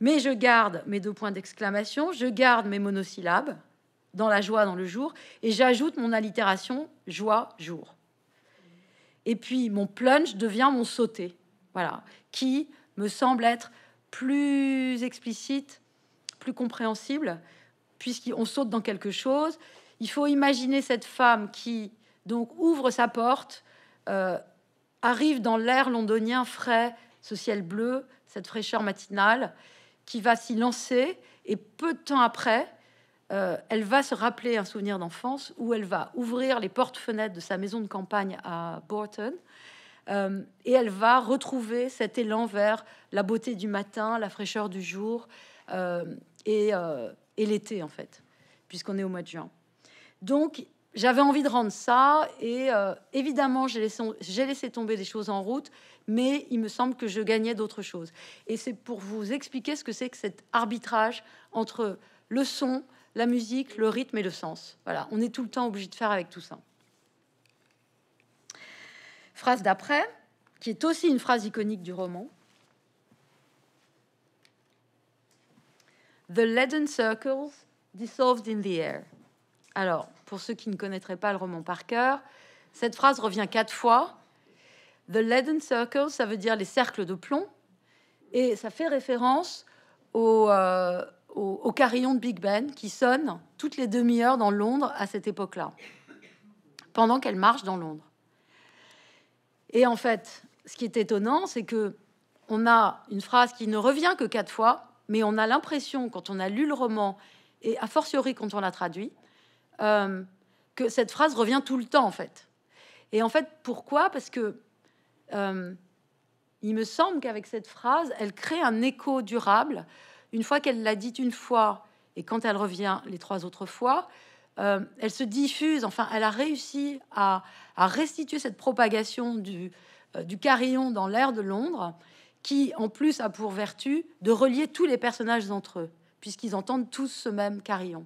Mais je garde mes deux points d'exclamation, je garde mes monosyllabes dans la joie, dans le jour, et j'ajoute mon allitération joie, jour. Et puis mon plunge devient mon sauté, voilà, qui me semble être plus explicite, plus compréhensible, puisqu'on saute dans quelque chose. Il faut imaginer cette femme qui donc ouvre sa porte, euh, arrive dans l'air londonien frais, ce ciel bleu, cette fraîcheur matinale, qui va s'y lancer, et peu de temps après, euh, elle va se rappeler un souvenir d'enfance où elle va ouvrir les portes-fenêtres de sa maison de campagne à Borton euh, et elle va retrouver cet élan vers la beauté du matin, la fraîcheur du jour euh, et, l'été en fait, puisqu'on est au mois de juin. Donc j'avais envie de rendre ça et évidemment j'ai laissé, laissé tomber des choses en route, mais il me semble que je gagnais d'autres choses. Et c'est pour vous expliquer ce que c'est que cet arbitrage entre le son, la musique, le rythme et le sens. Voilà, on est tout le temps obligé de faire avec tout ça. Phrase d'après, qui est aussi une phrase iconique du roman. The leaden circles dissolved in the air. Alors, pour ceux qui ne connaîtraient pas le roman par cœur, cette phrase revient quatre fois. The leaden circles, ça veut dire les cercles de plomb, et ça fait référence au, euh, au, carillon de Big Ben qui sonne toutes les demi-heures dans Londres à cette époque-là, pendant qu'elle marche dans Londres. Et en fait, ce qui est étonnant, c'est que on a une phrase qui ne revient que quatre fois, mais on a l'impression, quand on a lu le roman, et a fortiori quand on l'a traduit, euh, que cette phrase revient tout le temps, en fait. Et en fait, pourquoi Parce que euh, il me semble qu'avec cette phrase, elle crée un écho durable une fois qu'elle l'a dit une fois, et quand elle revient les trois autres fois, euh, elle se diffuse, enfin, elle a réussi à, restituer cette propagation du, euh, du carillon dans l'air de Londres, qui en plus a pour vertu de relier tous les personnages entre eux, puisqu'ils entendent tous ce même carillon.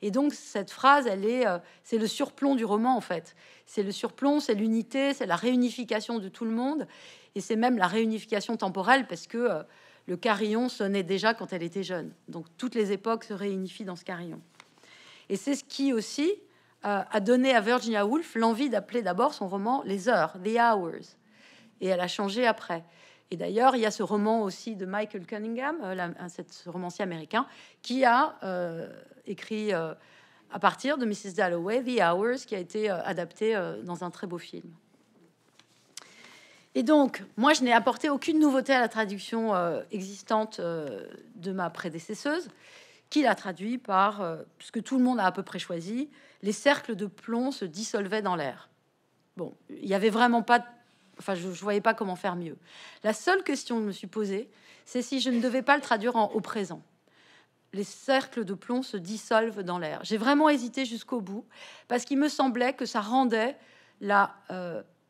Et donc cette phrase, elle est, euh, c'est le surplomb du roman en fait. C'est le surplomb, c'est l'unité, c'est la réunification de tout le monde, et c'est même la réunification temporelle parce que le carillon sonnait déjà quand elle était jeune. Donc toutes les époques se réunifient dans ce carillon. Et c'est ce qui aussi euh, a donné à Virginia Woolf l'envie d'appeler d'abord son roman Les Heures, The Hours. Et elle a changé après. Et d'ailleurs, il y a ce roman aussi de Michael Cunningham, euh, ce romancier américain, qui a euh, écrit à partir de Mrs. Dalloway, The Hours, qui a été adapté dans un très beau film. Et donc, moi, je n'ai apporté aucune nouveauté à la traduction euh, existante euh, de ma prédécesseuse, qui l'a traduit par euh, ce que tout le monde a à peu près choisi les cercles de plomb se dissolvaient dans l'air. Bon, il n'y avait vraiment pas. Enfin, je ne voyais pas comment faire mieux. La seule question que je me suis posée, c'est si je ne devais pas le traduire en au présent. Les cercles de plomb se dissolvent dans l'air. J'ai vraiment hésité jusqu'au bout parce qu'il me semblait que ça rendait la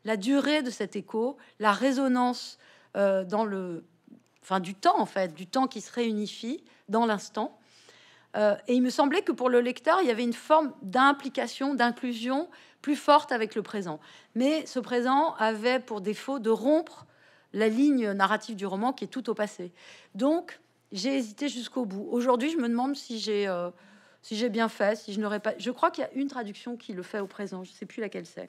la durée de cet écho, la résonance euh, dans le, enfin, du temps en fait, du temps qui se réunifie dans l'instant. Euh, et il me semblait que pour le lecteur, il y avait une forme d'implication, d'inclusion plus forte avec le présent. Mais ce présent avait pour défaut de rompre la ligne narrative du roman qui est tout au passé. Donc, j'ai hésité jusqu'au bout. Aujourd'hui, je me demande si j'ai euh, si j'ai bien fait, si je n'aurais pas. Je crois qu'il y a une traduction qui le fait au présent. Je ne sais plus laquelle c'est.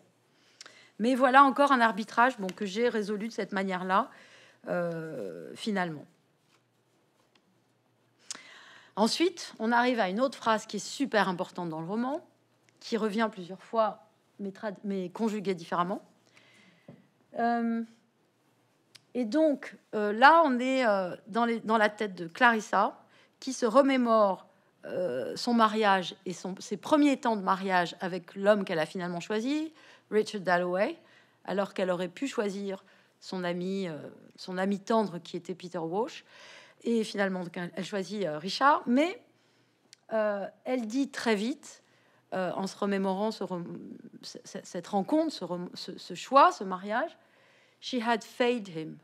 Mais voilà encore un arbitrage bon, que j'ai résolu de cette manière-là, euh, finalement. Ensuite, on arrive à une autre phrase qui est super importante dans le roman, qui revient plusieurs fois, mais, mais conjuguée différemment. Euh, et donc, euh, là, on est dans, la tête de Clarissa, qui se remémore son mariage et ses premiers temps de mariage avec l'homme qu'elle a finalement choisi, Richard Dalloway, alors qu'elle aurait pu choisir son ami, euh, son ami tendre qui était Peter Walsh. Et finalement, elle choisit euh, Richard, mais euh, elle dit très vite, en se remémorant cette rencontre, ce, choix, ce mariage, she had failed him.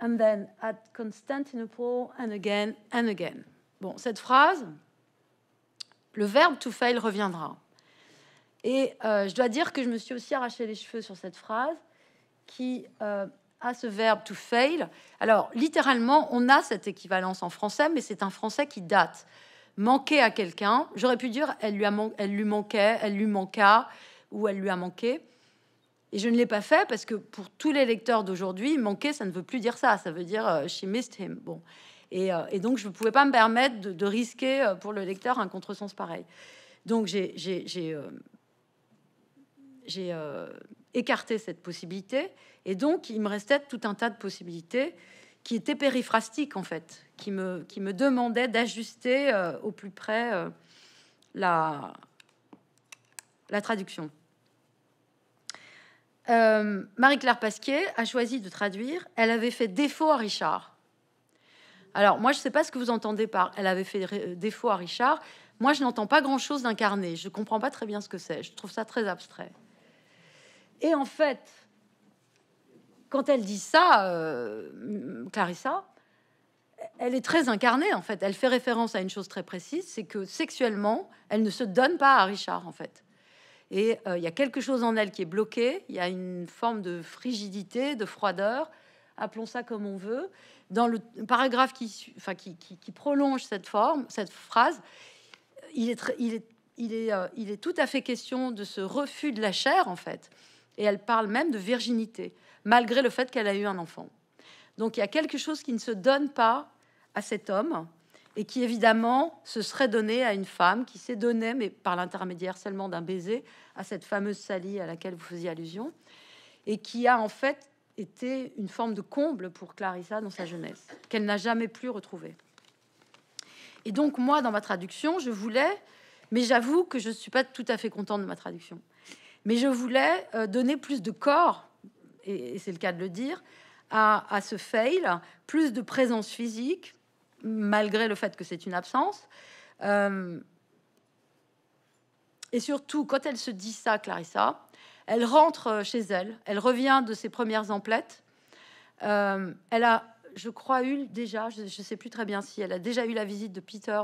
And then at Constantinople, and again, and again. Bon, cette phrase, le verbe to fail reviendra. Et euh, je dois dire que je me suis aussi arraché les cheveux sur cette phrase qui euh, a ce verbe to fail. Alors, littéralement, on a cette équivalence en français, mais c'est un français qui date. Manquer à quelqu'un, j'aurais pu dire elle lui, a elle lui manquait, elle lui manqua, ou elle lui a manqué. Et je ne l'ai pas fait parce que pour tous les lecteurs d'aujourd'hui, manquer, ça ne veut plus dire ça. Ça veut dire euh, she missed him. Bon. Et, donc, je ne pouvais pas me permettre de, de, risquer pour le lecteur un contresens pareil. Donc, j'ai j'ai euh, écarté cette possibilité. Et donc, il me restait tout un tas de possibilités qui étaient périphrastiques, en fait, qui me, qui me demandaient d'ajuster euh, au plus près euh, la, la traduction. Marie-Claire Pasquier a choisi de traduire. Elle avait fait défaut à Richard. Alors, moi, je ne sais pas ce que vous entendez par elle avait fait défaut à Richard. Moi, je n'entends pas grand-chose d'incarné. Je ne comprends pas très bien ce que c'est. Je trouve ça très abstrait. Et en fait, quand elle dit ça, euh, Clarissa, elle est très incarnée en fait. Elle fait référence à une chose très précise, c'est que sexuellement, elle ne se donne pas à Richard en fait. Et euh, il y a quelque chose en elle qui est bloqué. Il y a une forme de frigidité, de froideur, appelons ça comme on veut. Dans le paragraphe qui, enfin, qui, prolonge cette forme, cette phrase, il est, il est, il est, euh, il est tout à fait question de ce refus de la chair en fait et elle parle même de virginité, malgré le fait qu'elle a eu un enfant. Donc il y a quelque chose qui ne se donne pas à cet homme et qui évidemment se serait donné à une femme qui s'est donnée, mais par l'intermédiaire seulement d'un baiser, à cette fameuse Sally à laquelle vous faisiez allusion, et qui a en fait été une forme de comble pour Clarissa dans sa jeunesse, qu'elle n'a jamais plus retrouvée. Et donc moi, dans ma traduction, je voulais, mais j'avoue que je ne suis pas tout à fait contente de ma traduction. Mais je voulais euh, donner plus de corps, et, c'est le cas de le dire, à, à ce fail, plus de présence physique, malgré le fait que c'est une absence. Euh, et surtout, quand elle se dit ça, Clarissa, elle rentre euh, chez elle, elle revient de ses premières emplettes. elle a, je crois, eu déjà, je ne sais plus très bien si elle a déjà eu la visite de Peter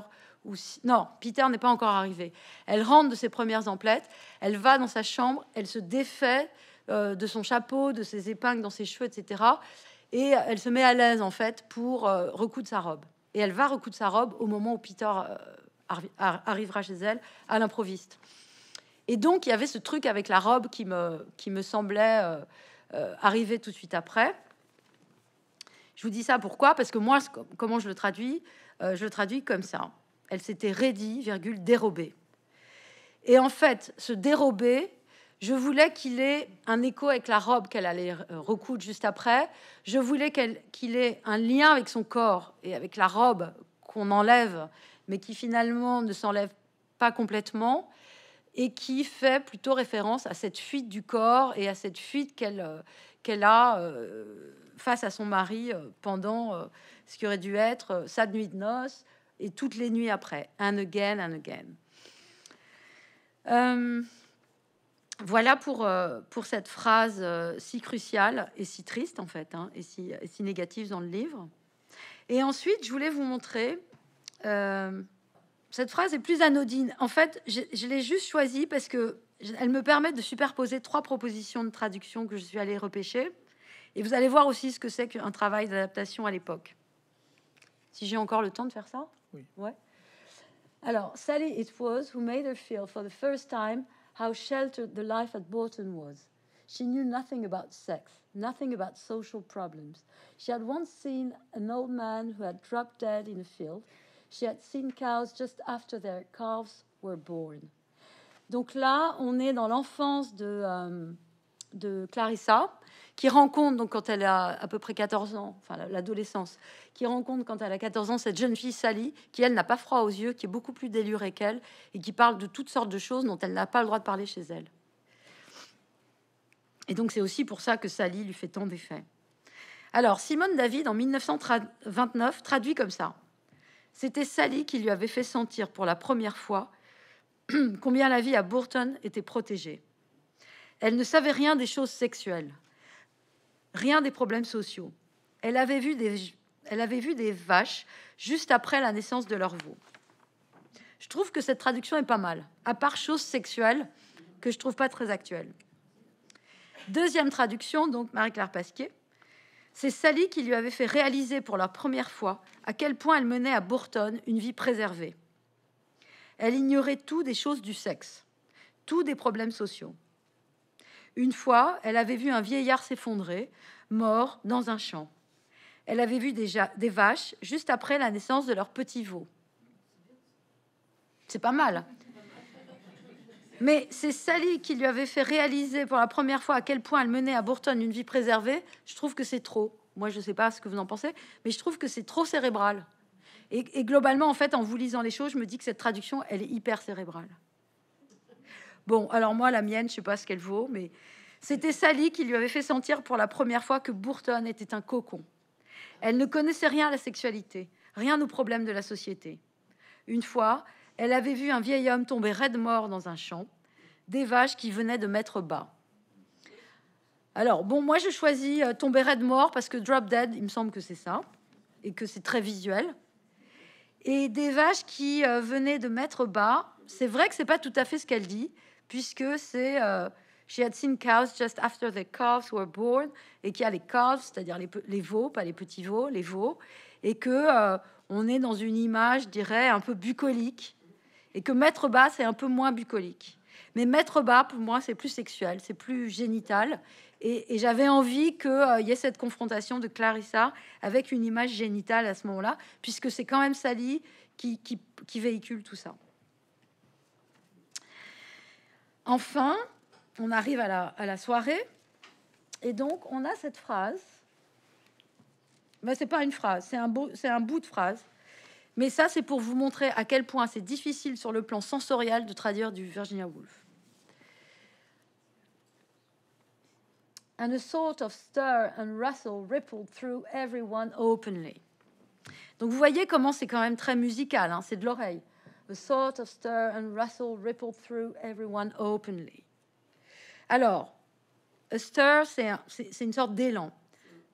non, Peter n'est pas encore arrivé. Elle rentre de ses premières emplettes, elle va dans sa chambre, elle se défait euh, de son chapeau, de ses épingles dans ses cheveux, etc. Et elle se met à l'aise en fait pour euh, recoudre sa robe. Et elle va recoudre sa robe au moment où Peter euh, arrivera chez elle à l'improviste. Et donc il y avait ce truc avec la robe qui me, qui me semblait arriver tout de suite après. Je vous dis ça pourquoi Parce que moi, comment je le traduis Je le traduis comme ça. Elle s'était raidie, virgule, dérobée. Et en fait, ce dérobé, je voulais qu'il ait un écho avec la robe qu'elle allait euh, recoudre juste après. Je voulais qu'il ait un lien avec son corps et avec la robe qu'on enlève, mais qui finalement ne s'enlève pas complètement et qui fait plutôt référence à cette fuite du corps et à cette fuite qu'elle euh, a euh, face à son mari pendant ce qui aurait dû être sa nuit de noces, et toutes les nuits après. Un again, and again. Euh, voilà pour, euh, pour cette phrase euh, si cruciale et si triste en fait, hein, et, si, négative dans le livre. Et ensuite, je voulais vous montrer, cette phrase est plus anodine. En fait, je, l'ai juste choisie parce que elle me permet de superposer trois propositions de traduction que je suis allée repêcher. Et vous allez voir aussi ce que c'est qu'un travail d'adaptation à l'époque. Si j'ai encore le temps de faire ça. Alors, Sally it was who made her feel for the first time how sheltered the life at Bolton was. She knew nothing about sex, nothing about social problems. She had once seen an old man who had dropped dead in a field. She had seen cows just after their calves were born. Donc là, on est dans l'enfance de, euh, de Clarissa qui rencontre, donc quand elle a à peu près 14 ans, enfin l'adolescence, qui rencontre quand elle a 14 ans cette jeune fille Sally, qui elle n'a pas froid aux yeux, qui est beaucoup plus délurée qu'elle, et qui parle de toutes sortes de choses dont elle n'a pas le droit de parler chez elle. Et donc c'est aussi pour ça que Sally lui fait tant d'effets. Alors Simone David, en 1929, traduit comme ça. C'était Sally qui lui avait fait sentir pour la première fois combien la vie à Burton était protégée. Elle ne savait rien des choses sexuelles rien des problèmes sociaux. Elle avait vu des, elle avait vu des vaches juste après la naissance de leur veau. Je trouve que cette traduction est pas mal, à part chose sexuelle que je trouve pas très actuelle. Deuxième traduction, donc Marie-Claire Pasquier. C'est Sally qui lui avait fait réaliser pour la première fois à quel point elle menait à Bourton une vie préservée. Elle ignorait tout des choses du sexe, tout des problèmes sociaux. Une fois, elle avait vu un vieillard s'effondrer, mort, dans un champ. Elle avait vu déjà des vaches juste après la naissance de leur petit veau. C'est pas mal. Mais c'est Sally qui lui avait fait réaliser pour la première fois à quel point elle menait à Bourton une vie préservée. Je trouve que c'est trop. Moi, je ne sais pas ce que vous en pensez, mais je trouve que c'est trop cérébral. Et, et globalement, en fait, en vous lisant les choses, je me dis que cette traduction, elle est hyper cérébrale. Bon, alors moi, la mienne, je sais pas ce qu'elle vaut, mais c'était Sally qui lui avait fait sentir pour la première fois que Bourton était un cocon. Elle ne connaissait rien à la sexualité, rien aux problèmes de la société. Une fois, elle avait vu un vieil homme tomber raide mort dans un champ, des vaches qui venaient de mettre bas. Alors, bon, moi, je choisis euh, tomber raide mort parce que Drop Dead, il me semble que c'est ça, et que c'est très visuel. Et des vaches qui euh, venaient de mettre bas, c'est vrai que c'est pas tout à fait ce qu'elle dit, puisque c'est euh, She had seen cows just after the calves were born, et qu'il y a les calves, c'est-à-dire les, veaux, pas les petits veaux, les veaux, et que euh, on est dans une image, je dirais, un peu bucolique, et que Maître Bas, c'est un peu moins bucolique. Mais Maître Bas, pour moi, c'est plus sexuel, c'est plus génital, et, j'avais envie qu'il euh, y ait cette confrontation de Clarissa avec une image génitale à ce moment-là, puisque c'est quand même Sally qui véhicule tout ça. Enfin, on arrive à la, soirée et donc on a cette phrase. Mais n'est pas une phrase, c'est un, bout de phrase. Mais ça, c'est pour vous montrer à quel point c'est difficile sur le plan sensoriel de traduire du Virginia Woolf. And a sort of stir and rustle rippled through everyone openly. Donc vous voyez comment c'est quand même très musical, hein, c'est de l'oreille. The thought of stir and rustle rippled through everyone openly. Alors, a stir, c'est une sorte d'élan.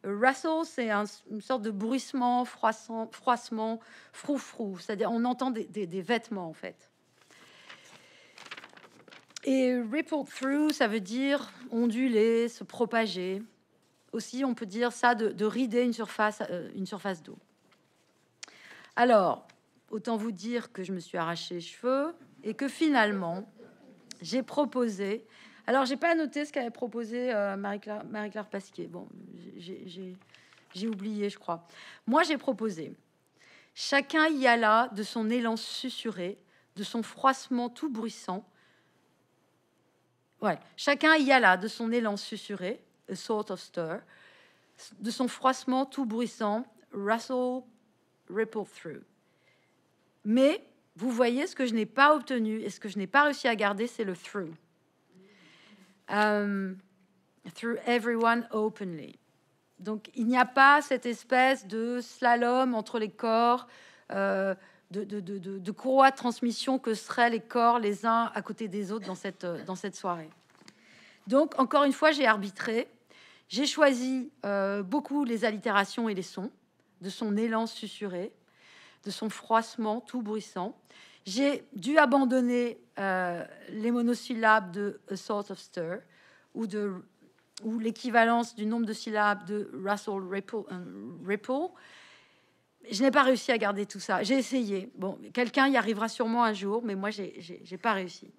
Rustle, c'est une sorte de bruissement, froissement, froufrou. C'est-à-dire, on entend des, vêtements, en fait. Et ripple through, ça veut dire onduler, se propager. Aussi, on peut dire ça de, rider une surface, euh, une surface d'eau. Alors, Autant vous dire que je me suis arraché les cheveux et que finalement, j'ai proposé. Alors, j'ai pas noté ce qu'avait proposé euh, Marie-Claire Pasquier. Bon, j'ai oublié, je crois. Moi, j'ai proposé. Chacun y alla de son élan susurré, de son froissement tout bruissant. Ouais, chacun y alla de son élan susurré, a sort of stir, de son froissement tout bruissant, rustle, ripple through. Mais vous voyez, ce que je n'ai pas obtenu et ce que je n'ai pas réussi à garder, c'est le through. Euh, through everyone openly. Donc il n'y a pas cette espèce de slalom entre les corps, euh, de, de, courroie de transmission que seraient les corps les uns à côté des autres dans cette, euh, soirée. Donc encore une fois, j'ai arbitré. J'ai choisi beaucoup les allitérations et les sons de son élan susurré de son froissement tout bruissant. J'ai dû abandonner euh, les monosyllabes de A Sort of Stir ou ou l'équivalence du nombre de syllabes de Russell euh, Ripple. Je n'ai pas réussi à garder tout ça. J'ai essayé. Bon, quelqu'un y arrivera sûrement un jour, mais moi, je n'ai pas réussi.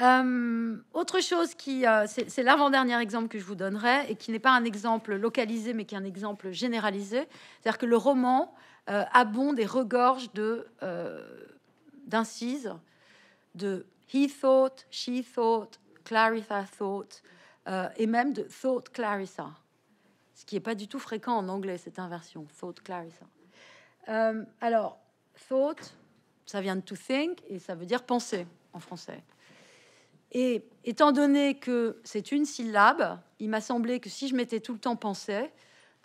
Euh, autre chose qui, euh, c'est l'avant-dernier exemple que je vous donnerai et qui n'est pas un exemple localisé, mais qui est un exemple généralisé, c'est-à-dire que le roman euh, abonde et regorge de d'incises, de he thought, she thought, Clarissa thought, et même de thought Clarissa, ce qui n'est pas du tout fréquent en anglais cette inversion, thought Clarissa. alors thought, ça vient de to think et ça veut dire penser en français. Et étant donné que c'est une syllabe, il m'a semblé que si je m'étais tout le temps pensée,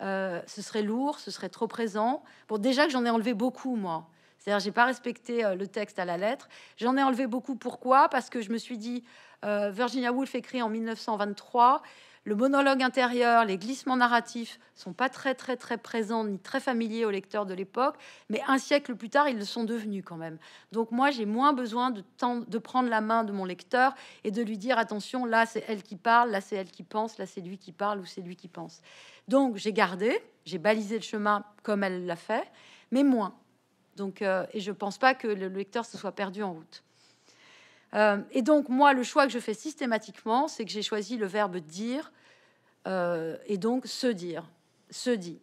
euh, ce serait lourd, ce serait trop présent. Bon, déjà que j'en ai enlevé beaucoup, moi. C'est-à-dire, j'ai pas respecté euh, le texte à la lettre. J'en ai enlevé beaucoup. Pourquoi Parce que je me suis dit, euh, Virginia Woolf écrit en 1923. Le monologue intérieur, les glissements narratifs sont pas très très très présents ni très familiers aux lecteurs de l'époque, mais un siècle plus tard, ils le sont devenus quand même. Donc moi, j'ai moins besoin de, de prendre la main de mon lecteur et de lui dire attention, là c'est elle qui parle, là c'est elle qui pense, là c'est lui qui parle ou c'est lui qui pense. Donc j'ai gardé, j'ai balisé le chemin comme elle l'a fait, mais moins. Donc euh, et je pense pas que le lecteur se soit perdu en route. Euh, et donc, moi, le choix que je fais systématiquement, c'est que j'ai choisi le verbe dire euh, et donc se dire, se dit.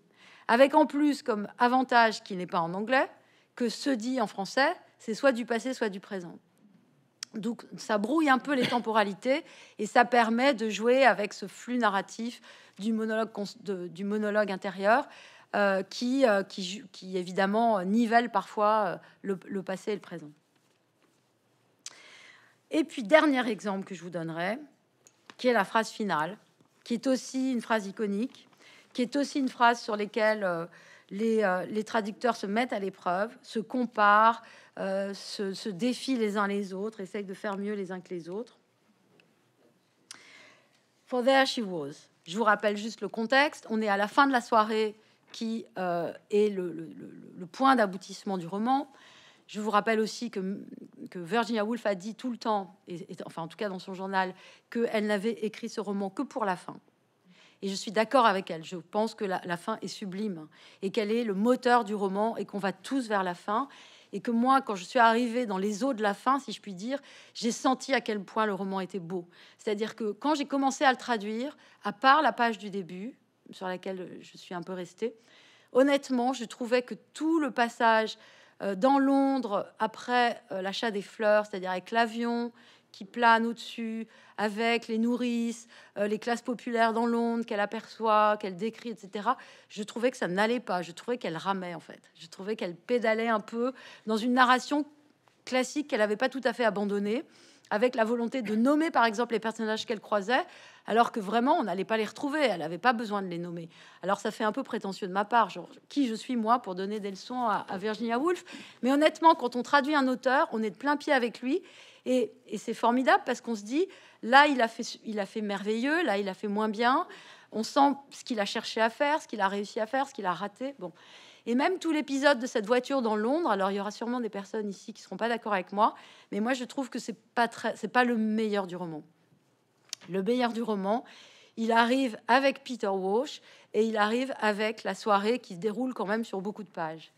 Avec en plus comme avantage qui n'est pas en anglais, que se dit en français, c'est soit du passé, soit du présent. Donc ça brouille un peu les temporalités et ça permet de jouer avec ce flux narratif du monologue, du monologue intérieur euh, qui, euh, qui, qui, évidemment nivelle parfois le, passé et le présent. Et puis dernier exemple que je vous donnerai, qui est la phrase finale, qui est aussi une phrase iconique, qui est aussi une phrase sur laquelle euh, euh, les, traducteurs se mettent à l'épreuve, se comparent, euh, se, défient les uns les autres, essayent de faire mieux les uns que les autres. For there she was. Je vous rappelle juste le contexte. On est à la fin de la soirée qui est le point d'aboutissement du roman. Je vous rappelle aussi que, Virginia Woolf a dit tout le temps, et, enfin en tout cas dans son journal, qu'elle n'avait écrit ce roman que pour la fin. Et je suis d'accord avec elle. Je pense que la, la fin est sublime et qu'elle est le moteur du roman et qu'on va tous vers la fin. Et que moi, quand je suis arrivée dans les eaux de la fin, si je puis dire, j'ai senti à quel point le roman était beau. C'est-à-dire que quand j'ai commencé à le traduire, à part la page du début, sur laquelle je suis un peu restée, honnêtement, je trouvais que tout le passage euh, dans Londres après euh, l'achat des fleurs, c'est-à-dire avec l'avion qui plane au-dessus, avec les nourrices, euh, les classes populaires dans Londres qu'elle aperçoit, qu'elle décrit, etc. Je trouvais que ça n'allait pas. Je trouvais qu'elle ramait en fait. Je trouvais qu'elle pédalait un peu dans une narration classique qu'elle n'avait pas tout à fait abandonnée avec la volonté de nommer par exemple les personnages qu'elle croisait, alors que vraiment on n'allait pas les retrouver, elle n'avait pas besoin de les nommer. Alors ça fait un peu prétentieux de ma part, genre qui je suis moi pour donner des leçons à, Virginia Woolf, mais honnêtement, quand on traduit un auteur, on est de plein pied avec lui. Et, c'est formidable parce qu'on se dit, là, il a, fait, il a fait merveilleux, là, il a fait moins bien. On sent ce qu'il a cherché à faire, ce qu'il a réussi à faire, ce qu'il a raté. Bon. Et même tout l'épisode de cette voiture dans Londres, alors il y aura sûrement des personnes ici qui seront pas d'accord avec moi, mais moi je trouve que c'est pas très, c'est pas le meilleur du roman. Le meilleur du roman, il arrive avec Peter Walsh et il arrive avec la soirée qui se déroule quand même sur beaucoup de pages.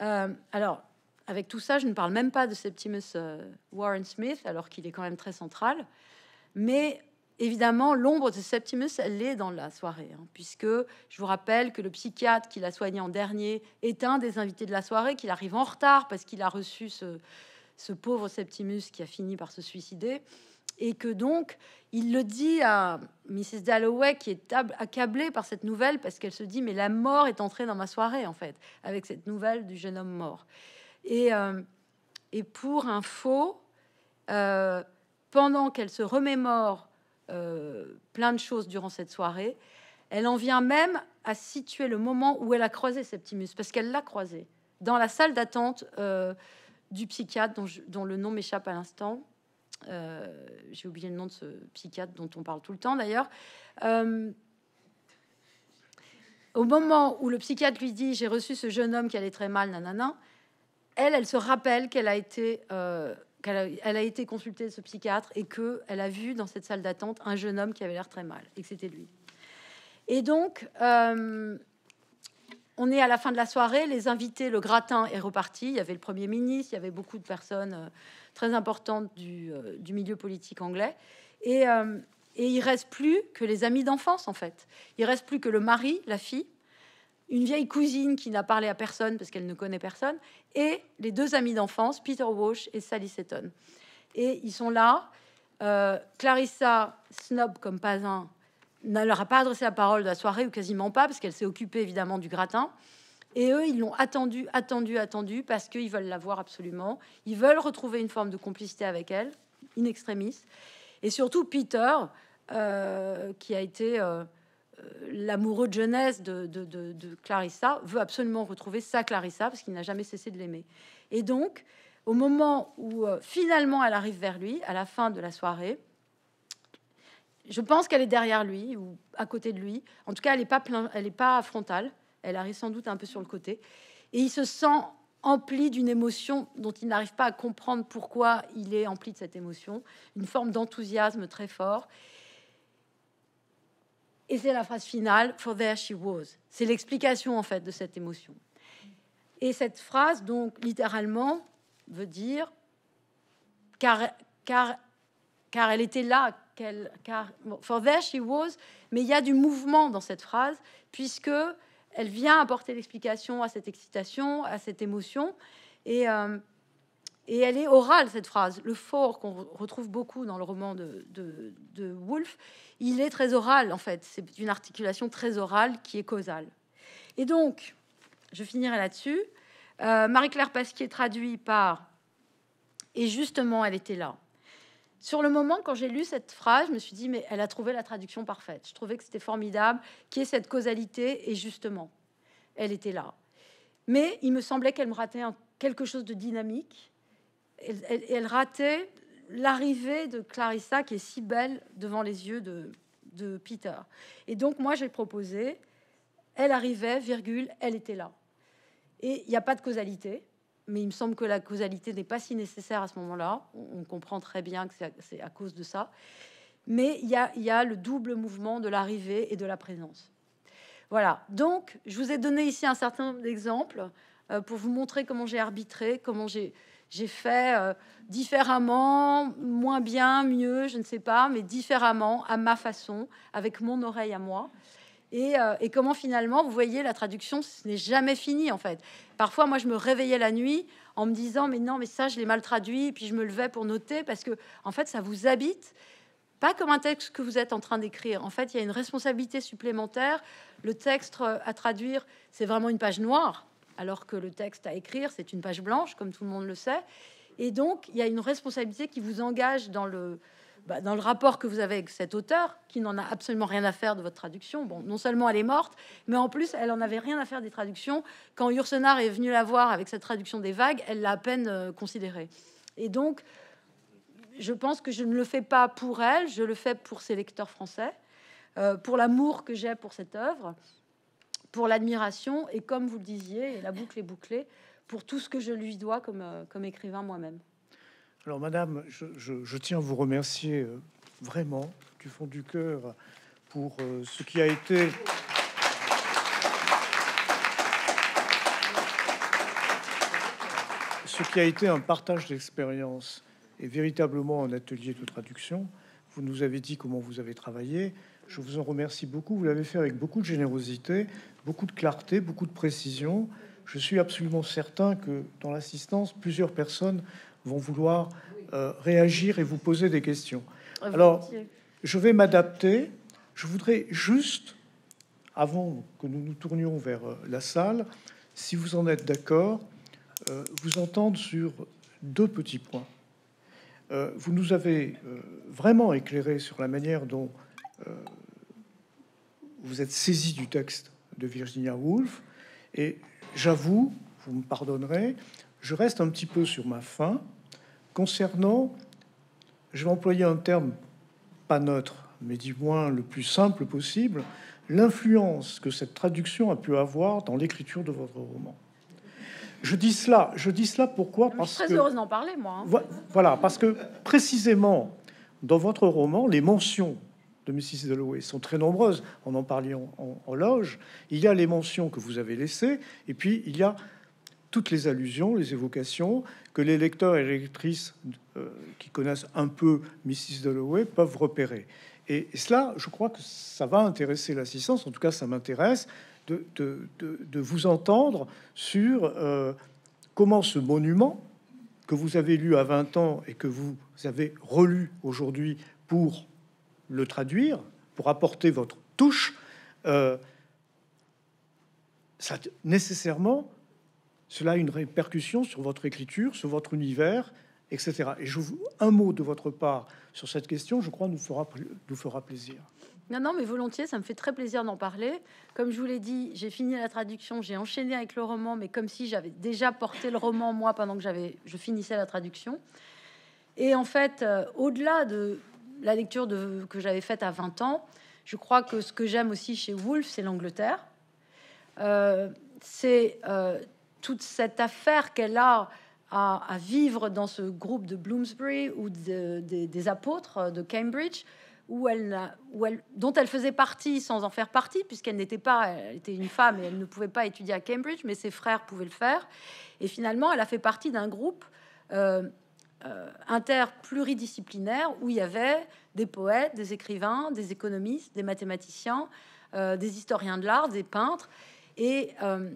Euh, alors, avec tout ça, je ne parle même pas de Septimus euh, Warren Smith, alors qu'il est quand même très central. Mais évidemment, l'ombre de Septimus, elle est dans la soirée, hein, puisque je vous rappelle que le psychiatre qui l'a soigné en dernier est un des invités de la soirée, qu'il arrive en retard parce qu'il a reçu ce, pauvre Septimus qui a fini par se suicider. Et que donc, il le dit à Mrs. Dalloway, qui est accablée par cette nouvelle, parce qu'elle se dit, mais la mort est entrée dans ma soirée, en fait, avec cette nouvelle du jeune homme mort. Et, euh, et pour info, euh, pendant qu'elle se remémore euh, plein de choses durant cette soirée. Elle en vient même à situer le moment où elle a croisé Septimus, parce qu'elle l'a croisé dans la salle d'attente euh, du psychiatre dont, dont le nom m'échappe à l'instant. Euh, j'ai oublié le nom de ce psychiatre dont on parle tout le temps d'ailleurs. au moment où le psychiatre lui dit J'ai reçu ce jeune homme qui allait très mal, nanana, elle, elle se rappelle qu'elle a été qu'elle elle a, été consultée de ce psychiatre et qu'elle a vu dans cette salle d'attente un jeune homme qui avait l'air très mal et que c'était lui. Et donc, euh, on est à la fin de la soirée, les invités, le gratin est reparti. Il y avait le Premier ministre, il y avait beaucoup de personnes euh, très importantes euh, du, milieu politique anglais. Et, et il reste plus que les amis d'enfance, en fait. Il reste plus que le mari, la fille, une vieille cousine qui n'a parlé à personne parce qu'elle ne connaît personne, et les deux amis d'enfance, Peter Walsh et Sally Seton. Et ils sont là. Euh, Clarissa, snob comme pas un, ne leur a pas adressé la parole de la soirée ou quasiment pas parce qu'elle s'est occupée évidemment du gratin. Et eux, ils l'ont attendu, attendu, attendu parce qu'ils veulent la voir absolument. Ils veulent retrouver une forme de complicité avec elle, in extremis. Et surtout, Peter, euh, qui a été euh, euh, l'amoureux de jeunesse de, Clarissa veut absolument retrouver sa Clarissa parce qu'il n'a jamais cessé de l'aimer. Et donc, au moment où euh, finalement elle arrive vers lui, à la fin de la soirée, je pense qu'elle est derrière lui ou à côté de lui. En tout cas, elle n'est pas, elle pas frontale. Elle arrive sans doute un peu sur le côté. Et il se sent empli d'une émotion dont il n'arrive pas à comprendre pourquoi il est empli de cette émotion, une forme d'enthousiasme très fort. Et c'est la phrase finale, For there she was. C'est l'explication en fait de cette émotion. Et cette phrase, donc littéralement, veut dire car, car, car elle était là, qu'elle, car, for there she was, mais il y a du mouvement dans cette phrase, puisque elle vient apporter l'explication à cette excitation, à cette émotion. Et, euh, et elle est orale, cette phrase. Le fort qu'on retrouve beaucoup dans le roman de, de, il est très oral, en fait. C'est une articulation très orale qui est causale. Et donc, je finirai là-dessus. Euh, Marie-Claire Pasquier traduit par... Et justement, elle était là. Sur le moment, quand j'ai lu cette phrase, je me suis dit, mais elle a trouvé la traduction parfaite. Je trouvais que c'était formidable, qui est cette causalité, et justement, elle était là. Mais il me semblait qu'elle me ratait quelque chose de dynamique, elle, ratait l'arrivée de Clarissa qui est si belle devant les yeux de, Peter. Et donc moi j'ai proposé, elle arrivait, virgule, elle était là. Et il n'y a pas de causalité, mais il me semble que la causalité n'est pas si nécessaire à ce moment-là. On, comprend très bien que c'est à, cause de ça. Mais il y a, le double mouvement de l'arrivée et de la présence. Voilà, donc je vous ai donné ici un certain nombre d'exemples euh, pour vous montrer comment j'ai arbitré, comment j'ai... J'ai fait euh, différemment, moins bien, mieux, je ne sais pas, mais différemment, à ma façon, avec mon oreille à moi. Et, euh, et comment finalement, vous voyez, la traduction, ce n'est jamais fini en fait. Parfois, moi, je me réveillais la nuit en me disant, mais non, mais ça, je l'ai mal traduit, et puis je me levais pour noter, parce que en fait, ça vous habite pas comme un texte que vous êtes en train d'écrire. En fait, il y a une responsabilité supplémentaire. Le texte euh, à traduire, c'est vraiment une page noire alors que le texte à écrire, c'est une page blanche, comme tout le monde le sait. Et donc, il y a une responsabilité qui vous engage bah, dans le, rapport que vous avez avec cet auteur, qui n'en a absolument rien à faire de votre traduction. Bon, non seulement elle est morte, mais en plus, elle en avait rien à faire des traductions. Quand Ursenard est venu la voir avec sa traduction des vagues, elle l'a à peine euh, considérée. Et donc, je pense que je ne le fais pas pour elle, je le fais pour ses lecteurs français, euh, pour l'amour que j'ai pour cette œuvre pour l'admiration et comme vous le disiez, la boucle est bouclée, pour tout ce que je lui dois comme, euh, comme écrivain moi-même. Alors Madame, je, je, tiens à vous remercier euh, vraiment du fond du cœur pour euh, ce qui a été... ce qui a été un partage d'expérience et véritablement un atelier de traduction. Vous nous avez dit comment vous avez travaillé. Je vous en remercie beaucoup. Vous l'avez fait avec beaucoup de générosité beaucoup de clarté, beaucoup de précision. Je suis absolument certain que dans l'assistance, plusieurs personnes vont vouloir euh, réagir et vous poser des questions. Ah, Alors, je vais m'adapter. Je voudrais juste, avant que nous nous tournions vers euh, la salle, si vous en êtes d'accord, euh, vous entendre sur deux petits points. vous nous avez vraiment éclairé sur la manière dont vous êtes saisi du texte de Virginia Woolf. Et j'avoue, vous me pardonnerez, je reste un petit peu sur ma faim concernant, je vais employer un terme pas neutre, mais du moins le plus simple possible, l'influence que cette traduction a pu avoir dans l'écriture de votre roman. Je dis cela, je dis cela pourquoi Parce je suis très heureuse d'en parler, moi. Hein. Voilà, parce que précisément dans votre roman, les mentions de Mrs. Dalloway sont très nombreuses. On en en, en, en, loge. Il y a les mentions que vous avez laissées, et puis il y a toutes les allusions, les évocations que les lecteurs et les lectrices euh, qui connaissent un peu Mrs. Dalloway peuvent repérer. Et, cela, je crois que ça va intéresser l'assistance. En tout cas, ça m'intéresse de, de, vous entendre sur euh, comment ce monument que vous avez lu à 20 ans et que vous avez relu aujourd'hui pour le traduire, pour apporter votre touche, euh, ça nécessairement cela a une répercussion sur votre écriture, sur votre univers, etc. Et je vous, un mot de votre part sur cette question, je crois, nous fera, nous fera plaisir. Non, non, mais volontiers, ça me fait très plaisir d'en parler. Comme je vous l'ai dit, j'ai fini la traduction, j'ai enchaîné avec le roman, mais comme si j'avais déjà porté le roman moi pendant que j'avais, je finissais la traduction. Et en fait, euh, au-delà de la lecture de, que j'avais faite à 20 ans. Je crois que ce que j'aime aussi chez Woolf, c'est l'Angleterre. Euh, c'est euh, toute cette affaire qu'elle a à, vivre dans ce groupe de Bloomsbury ou de, des apôtres de Cambridge, où elle, où elle, dont elle faisait partie sans en faire partie, puisqu'elle n'était pas, elle était une femme et elle ne pouvait pas étudier à Cambridge, mais ses frères pouvaient le faire. Et finalement, elle a fait partie d'un groupe euh, euh, interpluridisciplinaire où il y avait des poètes, des écrivains, des économistes, des mathématiciens, euh, des historiens de l'art, des peintres. Et, euh,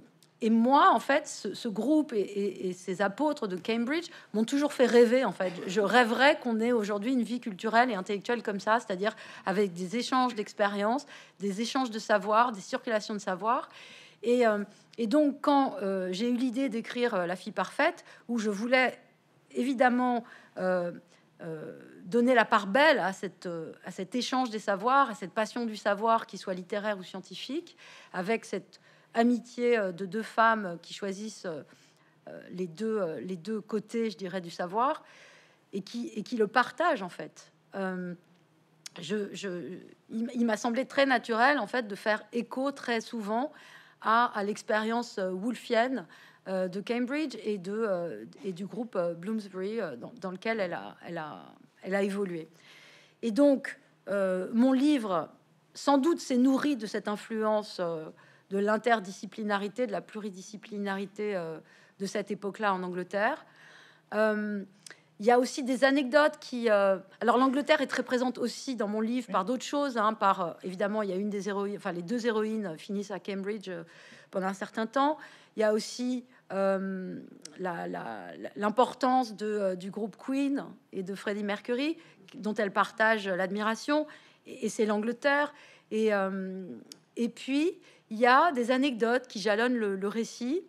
moi, en fait, ce, groupe et, ces apôtres de Cambridge m'ont toujours fait rêver. En fait, je rêverais qu'on ait aujourd'hui une vie culturelle et intellectuelle comme ça, c'est-à-dire avec des échanges d'expériences, des échanges de savoir, des circulations de savoir. Et, et donc, quand j'ai eu l'idée d'écrire La fille parfaite, où je voulais évidemment euh, euh, donner la part belle à, cette, euh, cet échange des savoirs, à cette passion du savoir, qui soit littéraire ou scientifique, avec cette amitié de deux femmes qui choisissent les deux, côtés, je dirais, du savoir, et qui, le partagent en fait. il m'a semblé très naturel en fait de faire écho très souvent à, à l'expérience wolfienne euh, de Cambridge et, de, euh, et du groupe euh, Bloomsbury dans, lequel elle a, elle, a, elle a évolué. Et donc, mon livre, sans doute, s'est nourri de cette influence de l'interdisciplinarité, de la pluridisciplinarité de cette époque-là en Angleterre. il y a aussi des anecdotes qui... alors l'Angleterre est très présente aussi dans mon livre par d'autres choses. Hein, par, évidemment, il y a une des héroïnes, enfin les deux héroïnes finissent à Cambridge pendant un certain temps. Il y a aussi euh, l'importance euh, du groupe Queen et de Freddie Mercury, dont elle partage l'admiration, et, c'est l'Angleterre. Et, euh, et puis, il y a des anecdotes qui jalonnent le, récit.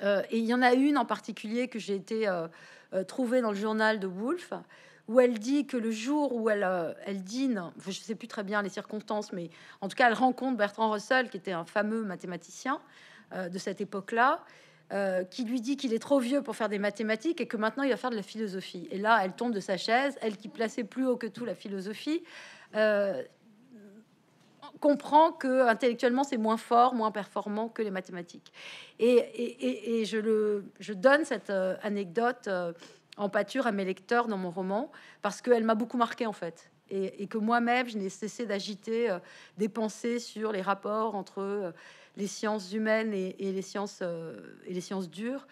et il y en a une en particulier que j'ai été trouvée dans le journal de Woolf, où elle dit que le jour où elle, elle dîne, je ne sais plus très bien les circonstances, mais en tout cas, elle rencontre Bertrand Russell, qui était un fameux mathématicien. Euh, de cette époque-là, euh, qui lui dit qu'il est trop vieux pour faire des mathématiques et que maintenant il va faire de la philosophie. Et là, elle tombe de sa chaise, elle qui plaçait plus haut que tout la philosophie, euh, comprend que intellectuellement c'est moins fort, moins performant que les mathématiques. Et, je, le, je donne cette anecdote en pâture à mes lecteurs dans mon roman parce qu'elle m'a beaucoup marqué en fait. Et, que moi-même, je n'ai cessé d'agiter des pensées sur les rapports entre les sciences humaines et, les, sciences, euh, et les sciences dures.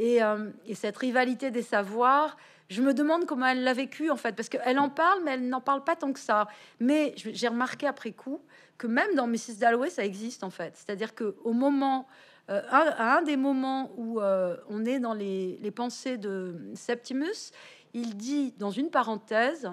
Euh, et, cette rivalité des savoirs, je me demande comment elle l'a vécu en fait, parce qu'elle en parle, mais elle n'en parle pas tant que ça. Mais j'ai remarqué après coup que même dans Mrs. Dalloway, ça existe en fait. C'est-à-dire qu'au moment, euh, un, à un des moments où on est dans les pensées de Septimus, il dit dans une parenthèse,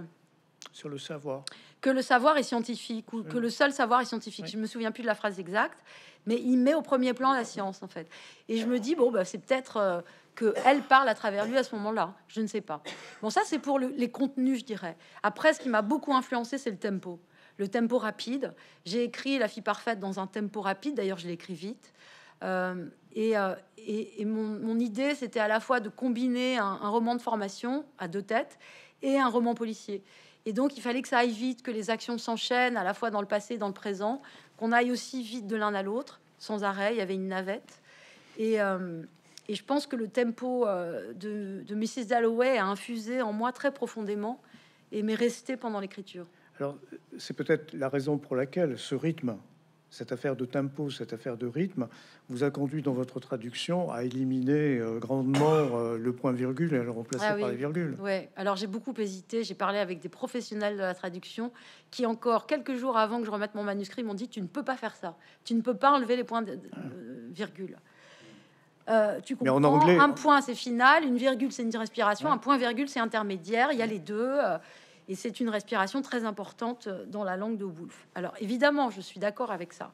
sur le savoir. Que le savoir est scientifique ou que mm. le seul savoir est scientifique. Je me souviens plus de la phrase exacte, mais il met au premier plan la science en fait. Et je me dis bon bah c'est peut-être qu'elle euh, que parle à travers lui à ce moment-là. Je ne sais pas. Bon ça c'est pour les contenus je dirais. Après ce qui m'a beaucoup influencé c'est le tempo, le tempo rapide. J'ai écrit La fille parfaite dans un tempo rapide. D'ailleurs je l'écris vite. Euh, et, euh, mon, idée, c'était à la fois de combiner un roman de formation à deux têtes et un roman policier. Et donc, il fallait que ça aille vite, que les actions s'enchaînent à la fois dans le passé et dans le présent, qu'on aille aussi vite de l'un à l'autre, sans arrêt. Il y avait une navette. Et, euh, je pense que le tempo euh, de, de, Mrs. Dalloway a infusé en moi très profondément et m'est resté pendant l'écriture. Alors, c'est peut-être la raison pour laquelle ce rythme cette affaire de tempo, cette affaire de rythme, vous a conduit dans votre traduction à éliminer euh, grandement euh, le point virgule et à le remplacer ah par les virgules. Oui. Alors j'ai beaucoup hésité. J'ai parlé avec des professionnels de la traduction qui encore quelques jours avant que je remette mon manuscrit m'ont dit tu ne peux pas faire ça. Tu ne peux pas enlever les points » ah. euh, virgule. tu comprends, en anglais, un hein. point c'est final, une virgule c'est une respiration, un point virgule c'est intermédiaire, il y a les deux, et c'est une respiration très importante euh, dans la langue de Woolf. Alors évidemment, je suis d'accord avec ça,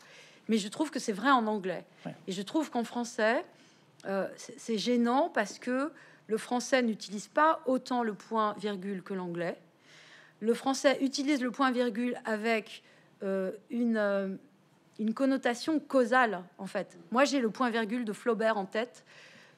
mais je trouve que c'est vrai en anglais. Et je trouve qu'en français, euh, c'est gênant parce que le français n'utilise pas autant le point virgule que l'anglais. Le français utilise le point virgule avec euh, une, une connotation causale, en fait. Moi, j'ai le point virgule de Flaubert en tête,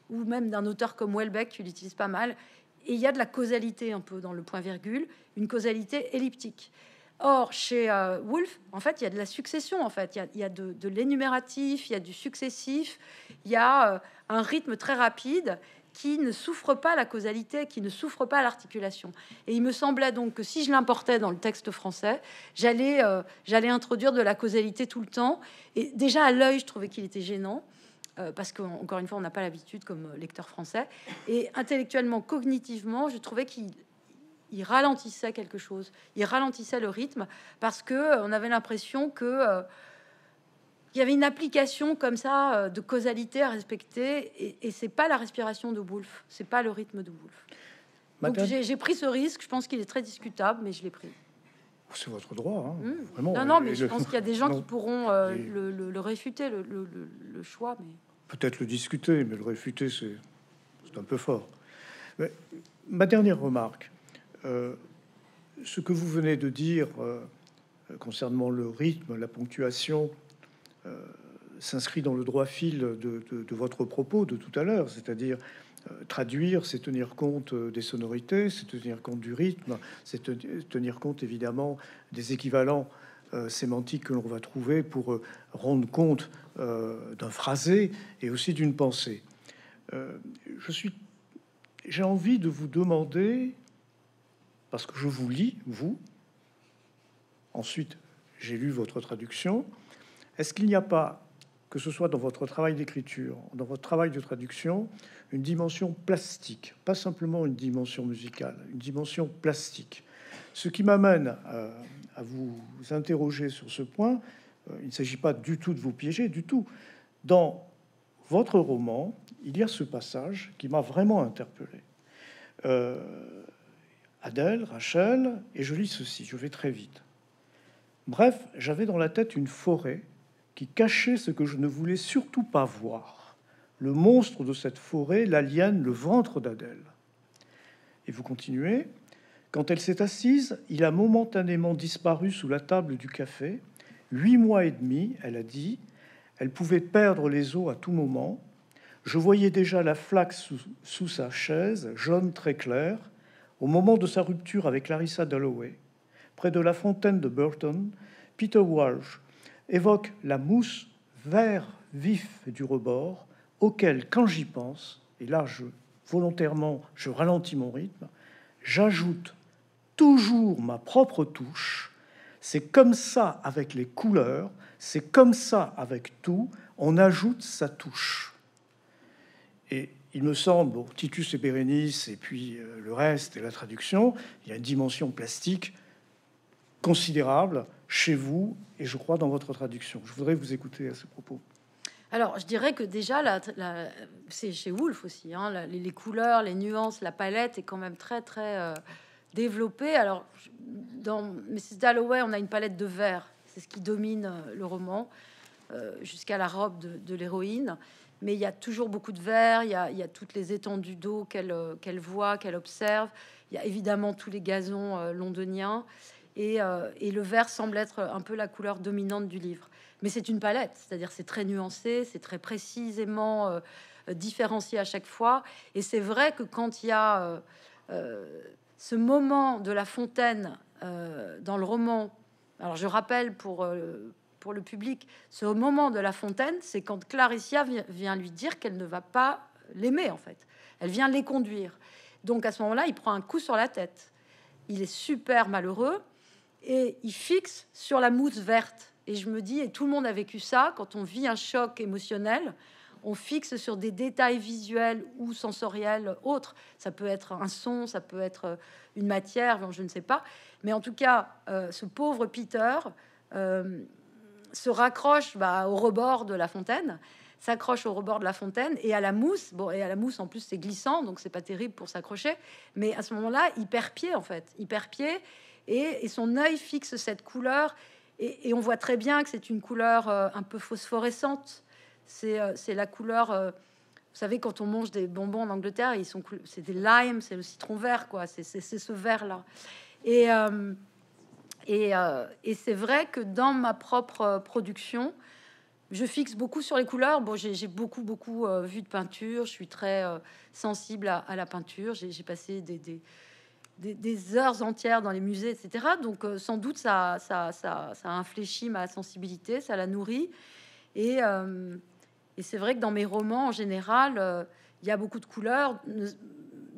ou même d'un auteur comme Welbeck, qui l'utilise pas mal. Et il y a de la causalité un peu dans le point-virgule, une causalité elliptique. Or, chez euh, Wolf, en fait, il y a de la succession, en fait. Il y a, de, l'énumératif, il y a du successif, il y a euh, un rythme très rapide qui ne souffre pas la causalité, qui ne souffre pas l'articulation. Et il me semblait donc que si je l'importais dans le texte français, j'allais euh, j'allais introduire de la causalité tout le temps. Et déjà à l'œil, je trouvais qu'il était gênant. Euh, parce parce qu'encore une fois, on n'a pas l'habitude comme euh, lecteur français. Et intellectuellement, cognitivement, je trouvais qu'il ralentissait quelque chose, il ralentissait le rythme parce que euh, on avait l'impression que il y avait une application comme ça de causalité à respecter et, et c'est pas la respiration de Wolf, c'est pas le rythme de Wolf. Donc j'ai pris ce risque, je pense qu'il est très discutable, mais je l'ai pris. Oh, c'est votre droit, hein. hmm. vraiment. Non, non, mais je, pense qu'il y a des gens qui pourront le, réfuter, le, le choix, mais peut-être le discuter, mais le réfuter, c'est un peu fort. ma dernière remarque, euh, ce que vous venez de dire euh, concernant le rythme, la ponctuation, euh, s'inscrit dans le droit fil de, de, votre propos de tout à l'heure, c'est-à-dire traduire, c'est tenir compte des sonorités, c'est tenir compte du rythme, c'est tenir compte évidemment des équivalents euh, sémantique que l'on va trouver pour euh, rendre compte euh, d'un phrasé et aussi d'une pensée. je suis, j'ai envie de vous demander, parce que je vous lis, vous, ensuite j'ai lu votre traduction, est-ce qu'il n'y a pas, que ce soit dans votre travail d'écriture, dans votre travail de traduction, une dimension plastique, pas simplement une dimension musicale, une dimension plastique Ce qui m'amène à à vous interroger sur ce point. Euh, il ne s'agit pas du tout de vous piéger, du tout. Dans votre roman, il y a ce passage qui m'a vraiment interpellé. Euh, Adèle, Rachel, et je lis ceci, je vais très vite. Bref, j'avais dans la tête une forêt qui cachait ce que je ne voulais surtout pas voir. Le monstre de cette forêt, l'alien, le ventre d'Adèle. Et vous continuez, quand elle s'est assise, il a momentanément disparu sous la table du café. Huit mois et demi, elle a dit, elle pouvait perdre les os à tout moment. Je voyais déjà la flaque sous, sa chaise, jaune très clair, au moment de sa rupture avec Larissa Dalloway. Près de la fontaine de Burton, Peter Walsh évoque la mousse vert vif du rebord, auquel, quand j'y pense, et là je volontairement je ralentis mon rythme, j'ajoute toujours ma propre touche. C'est comme ça avec les couleurs, c'est comme ça avec tout, on ajoute sa touche. Et il me semble, Titus et Bérénice, et puis euh, le reste et la traduction, il y a une dimension plastique considérable chez vous et je crois dans votre traduction. Je voudrais vous écouter à ce propos. Alors, je dirais que déjà, c'est chez Wolf aussi, hein, les, couleurs, les nuances, la palette est quand même très, très... Euh, Développé. Alors, dans Mrs. Dalloway, on a une palette de vert, c'est ce qui domine euh, le roman, euh, jusqu'à la robe de, l'héroïne. Mais il y a toujours beaucoup de vert, il y a, toutes les étendues d'eau euh, qu'elle voit, qu'elle observe. Il y a évidemment tous les gazons londoniens. Et, le vert semble être un peu la couleur dominante du livre. Mais c'est une palette, c'est-à-dire c'est très nuancé, c'est très précisément différencié à chaque fois. Et c'est vrai que quand il y a ce moment de la fontaine euh, dans le roman, alors je rappelle pour, euh, pour le public, ce moment de la fontaine, c'est quand Claricia vient lui dire qu'elle ne va pas l'aimer en fait. Elle vient les conduire. Donc à ce moment-là, il prend un coup sur la tête. Il est super malheureux et il fixe sur la mousse verte. Et je me dis, et tout le monde a vécu ça, quand on vit un choc émotionnel, on fixe sur des détails visuels ou sensoriels autres. Ça peut être un son, ça peut être euh, une matière, je ne sais pas. Mais en tout cas, euh, ce pauvre Peter euh, se raccroche bah, au rebord de la fontaine s'accroche au rebord de la fontaine et à la mousse. Bon, et à la mousse, en plus, c'est glissant, donc c'est pas terrible pour s'accrocher. Mais à ce moment-là, il perd pied, en fait. Il perd pied et, son œil fixe cette couleur. Et, on voit très bien que c'est une couleur un peu phosphorescente. Euh, c'est la couleur. Euh, vous savez, quand on mange des bonbons en Angleterre, ils sont c'est des limes, c'est le citron vert, quoi. C'est ce vert là. Et euh, et, et c'est vrai que dans ma propre production, je fixe beaucoup sur les couleurs. Bon, j'ai beaucoup beaucoup vu de peinture. Je suis très sensible à, la peinture. J'ai passé des, des, heures entières dans les musées, etc. Donc, sans doute, ça, ça, ça, ça ma sensibilité, ça la nourrit. Et et c'est vrai que dans mes romans, en général, euh, il y a beaucoup de couleurs.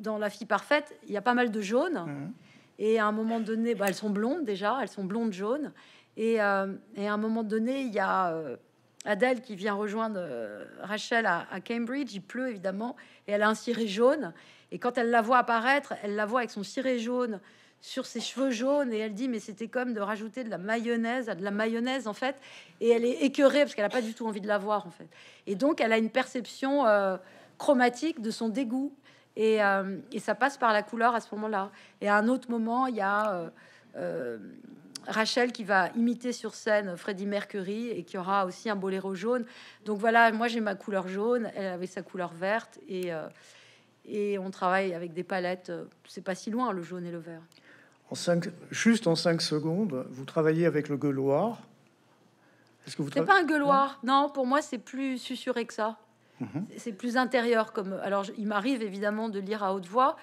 Dans La fille parfaite, il y a pas mal de jaune. Mmh. Et à un moment donné, bah, elles sont blondes déjà, elles sont blondes jaunes. Et, euh, à un moment donné, il y a euh, Adèle qui vient rejoindre Rachel à, Cambridge. Il pleut évidemment, et elle a un ciré jaune. Et quand elle la voit apparaître, elle la voit avec son ciré jaune sur ses cheveux jaunes et elle dit mais c'était comme de rajouter de la mayonnaise à de la mayonnaise en fait et elle est écœurée parce qu'elle n'a pas du tout envie de la voir en fait et donc elle a une perception euh, chromatique de son dégoût euh, et, ça passe par la couleur à ce moment-là et à un autre moment il y a euh, Rachel qui va imiter sur scène Freddie Mercury et qui aura aussi un boléro jaune donc voilà moi j'ai ma couleur jaune elle avait sa couleur verte et et on travaille avec des palettes, c'est pas si loin le jaune et le vert juste en cinq secondes, vous travaillez avec le gueuloir. Est-ce que vous pas un gueuloir. Non, pour moi, c'est plus susurré que ça. Mhm. C'est plus intérieur. Comme alors, il m'arrive évidemment de lire à haute voix,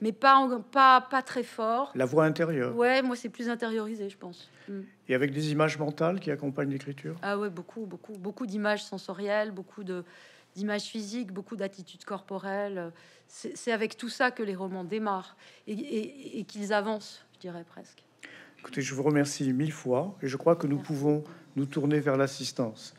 mais pas pas pas très fort. La voix intérieure. Ouais, moi, c'est plus intériorisé, je pense. Mm. Et avec des images mentales qui accompagnent l'écriture. Ah ouais, beaucoup, beaucoup, beaucoup d'images sensorielles, beaucoup d'images physiques, beaucoup d'attitudes corporelles. C'est avec tout ça que les romans démarrent et qu'ils avancent je dirais presque. Écoutez, je vous remercie mille fois et je crois que nous pouvons nous tourner vers l'assistance.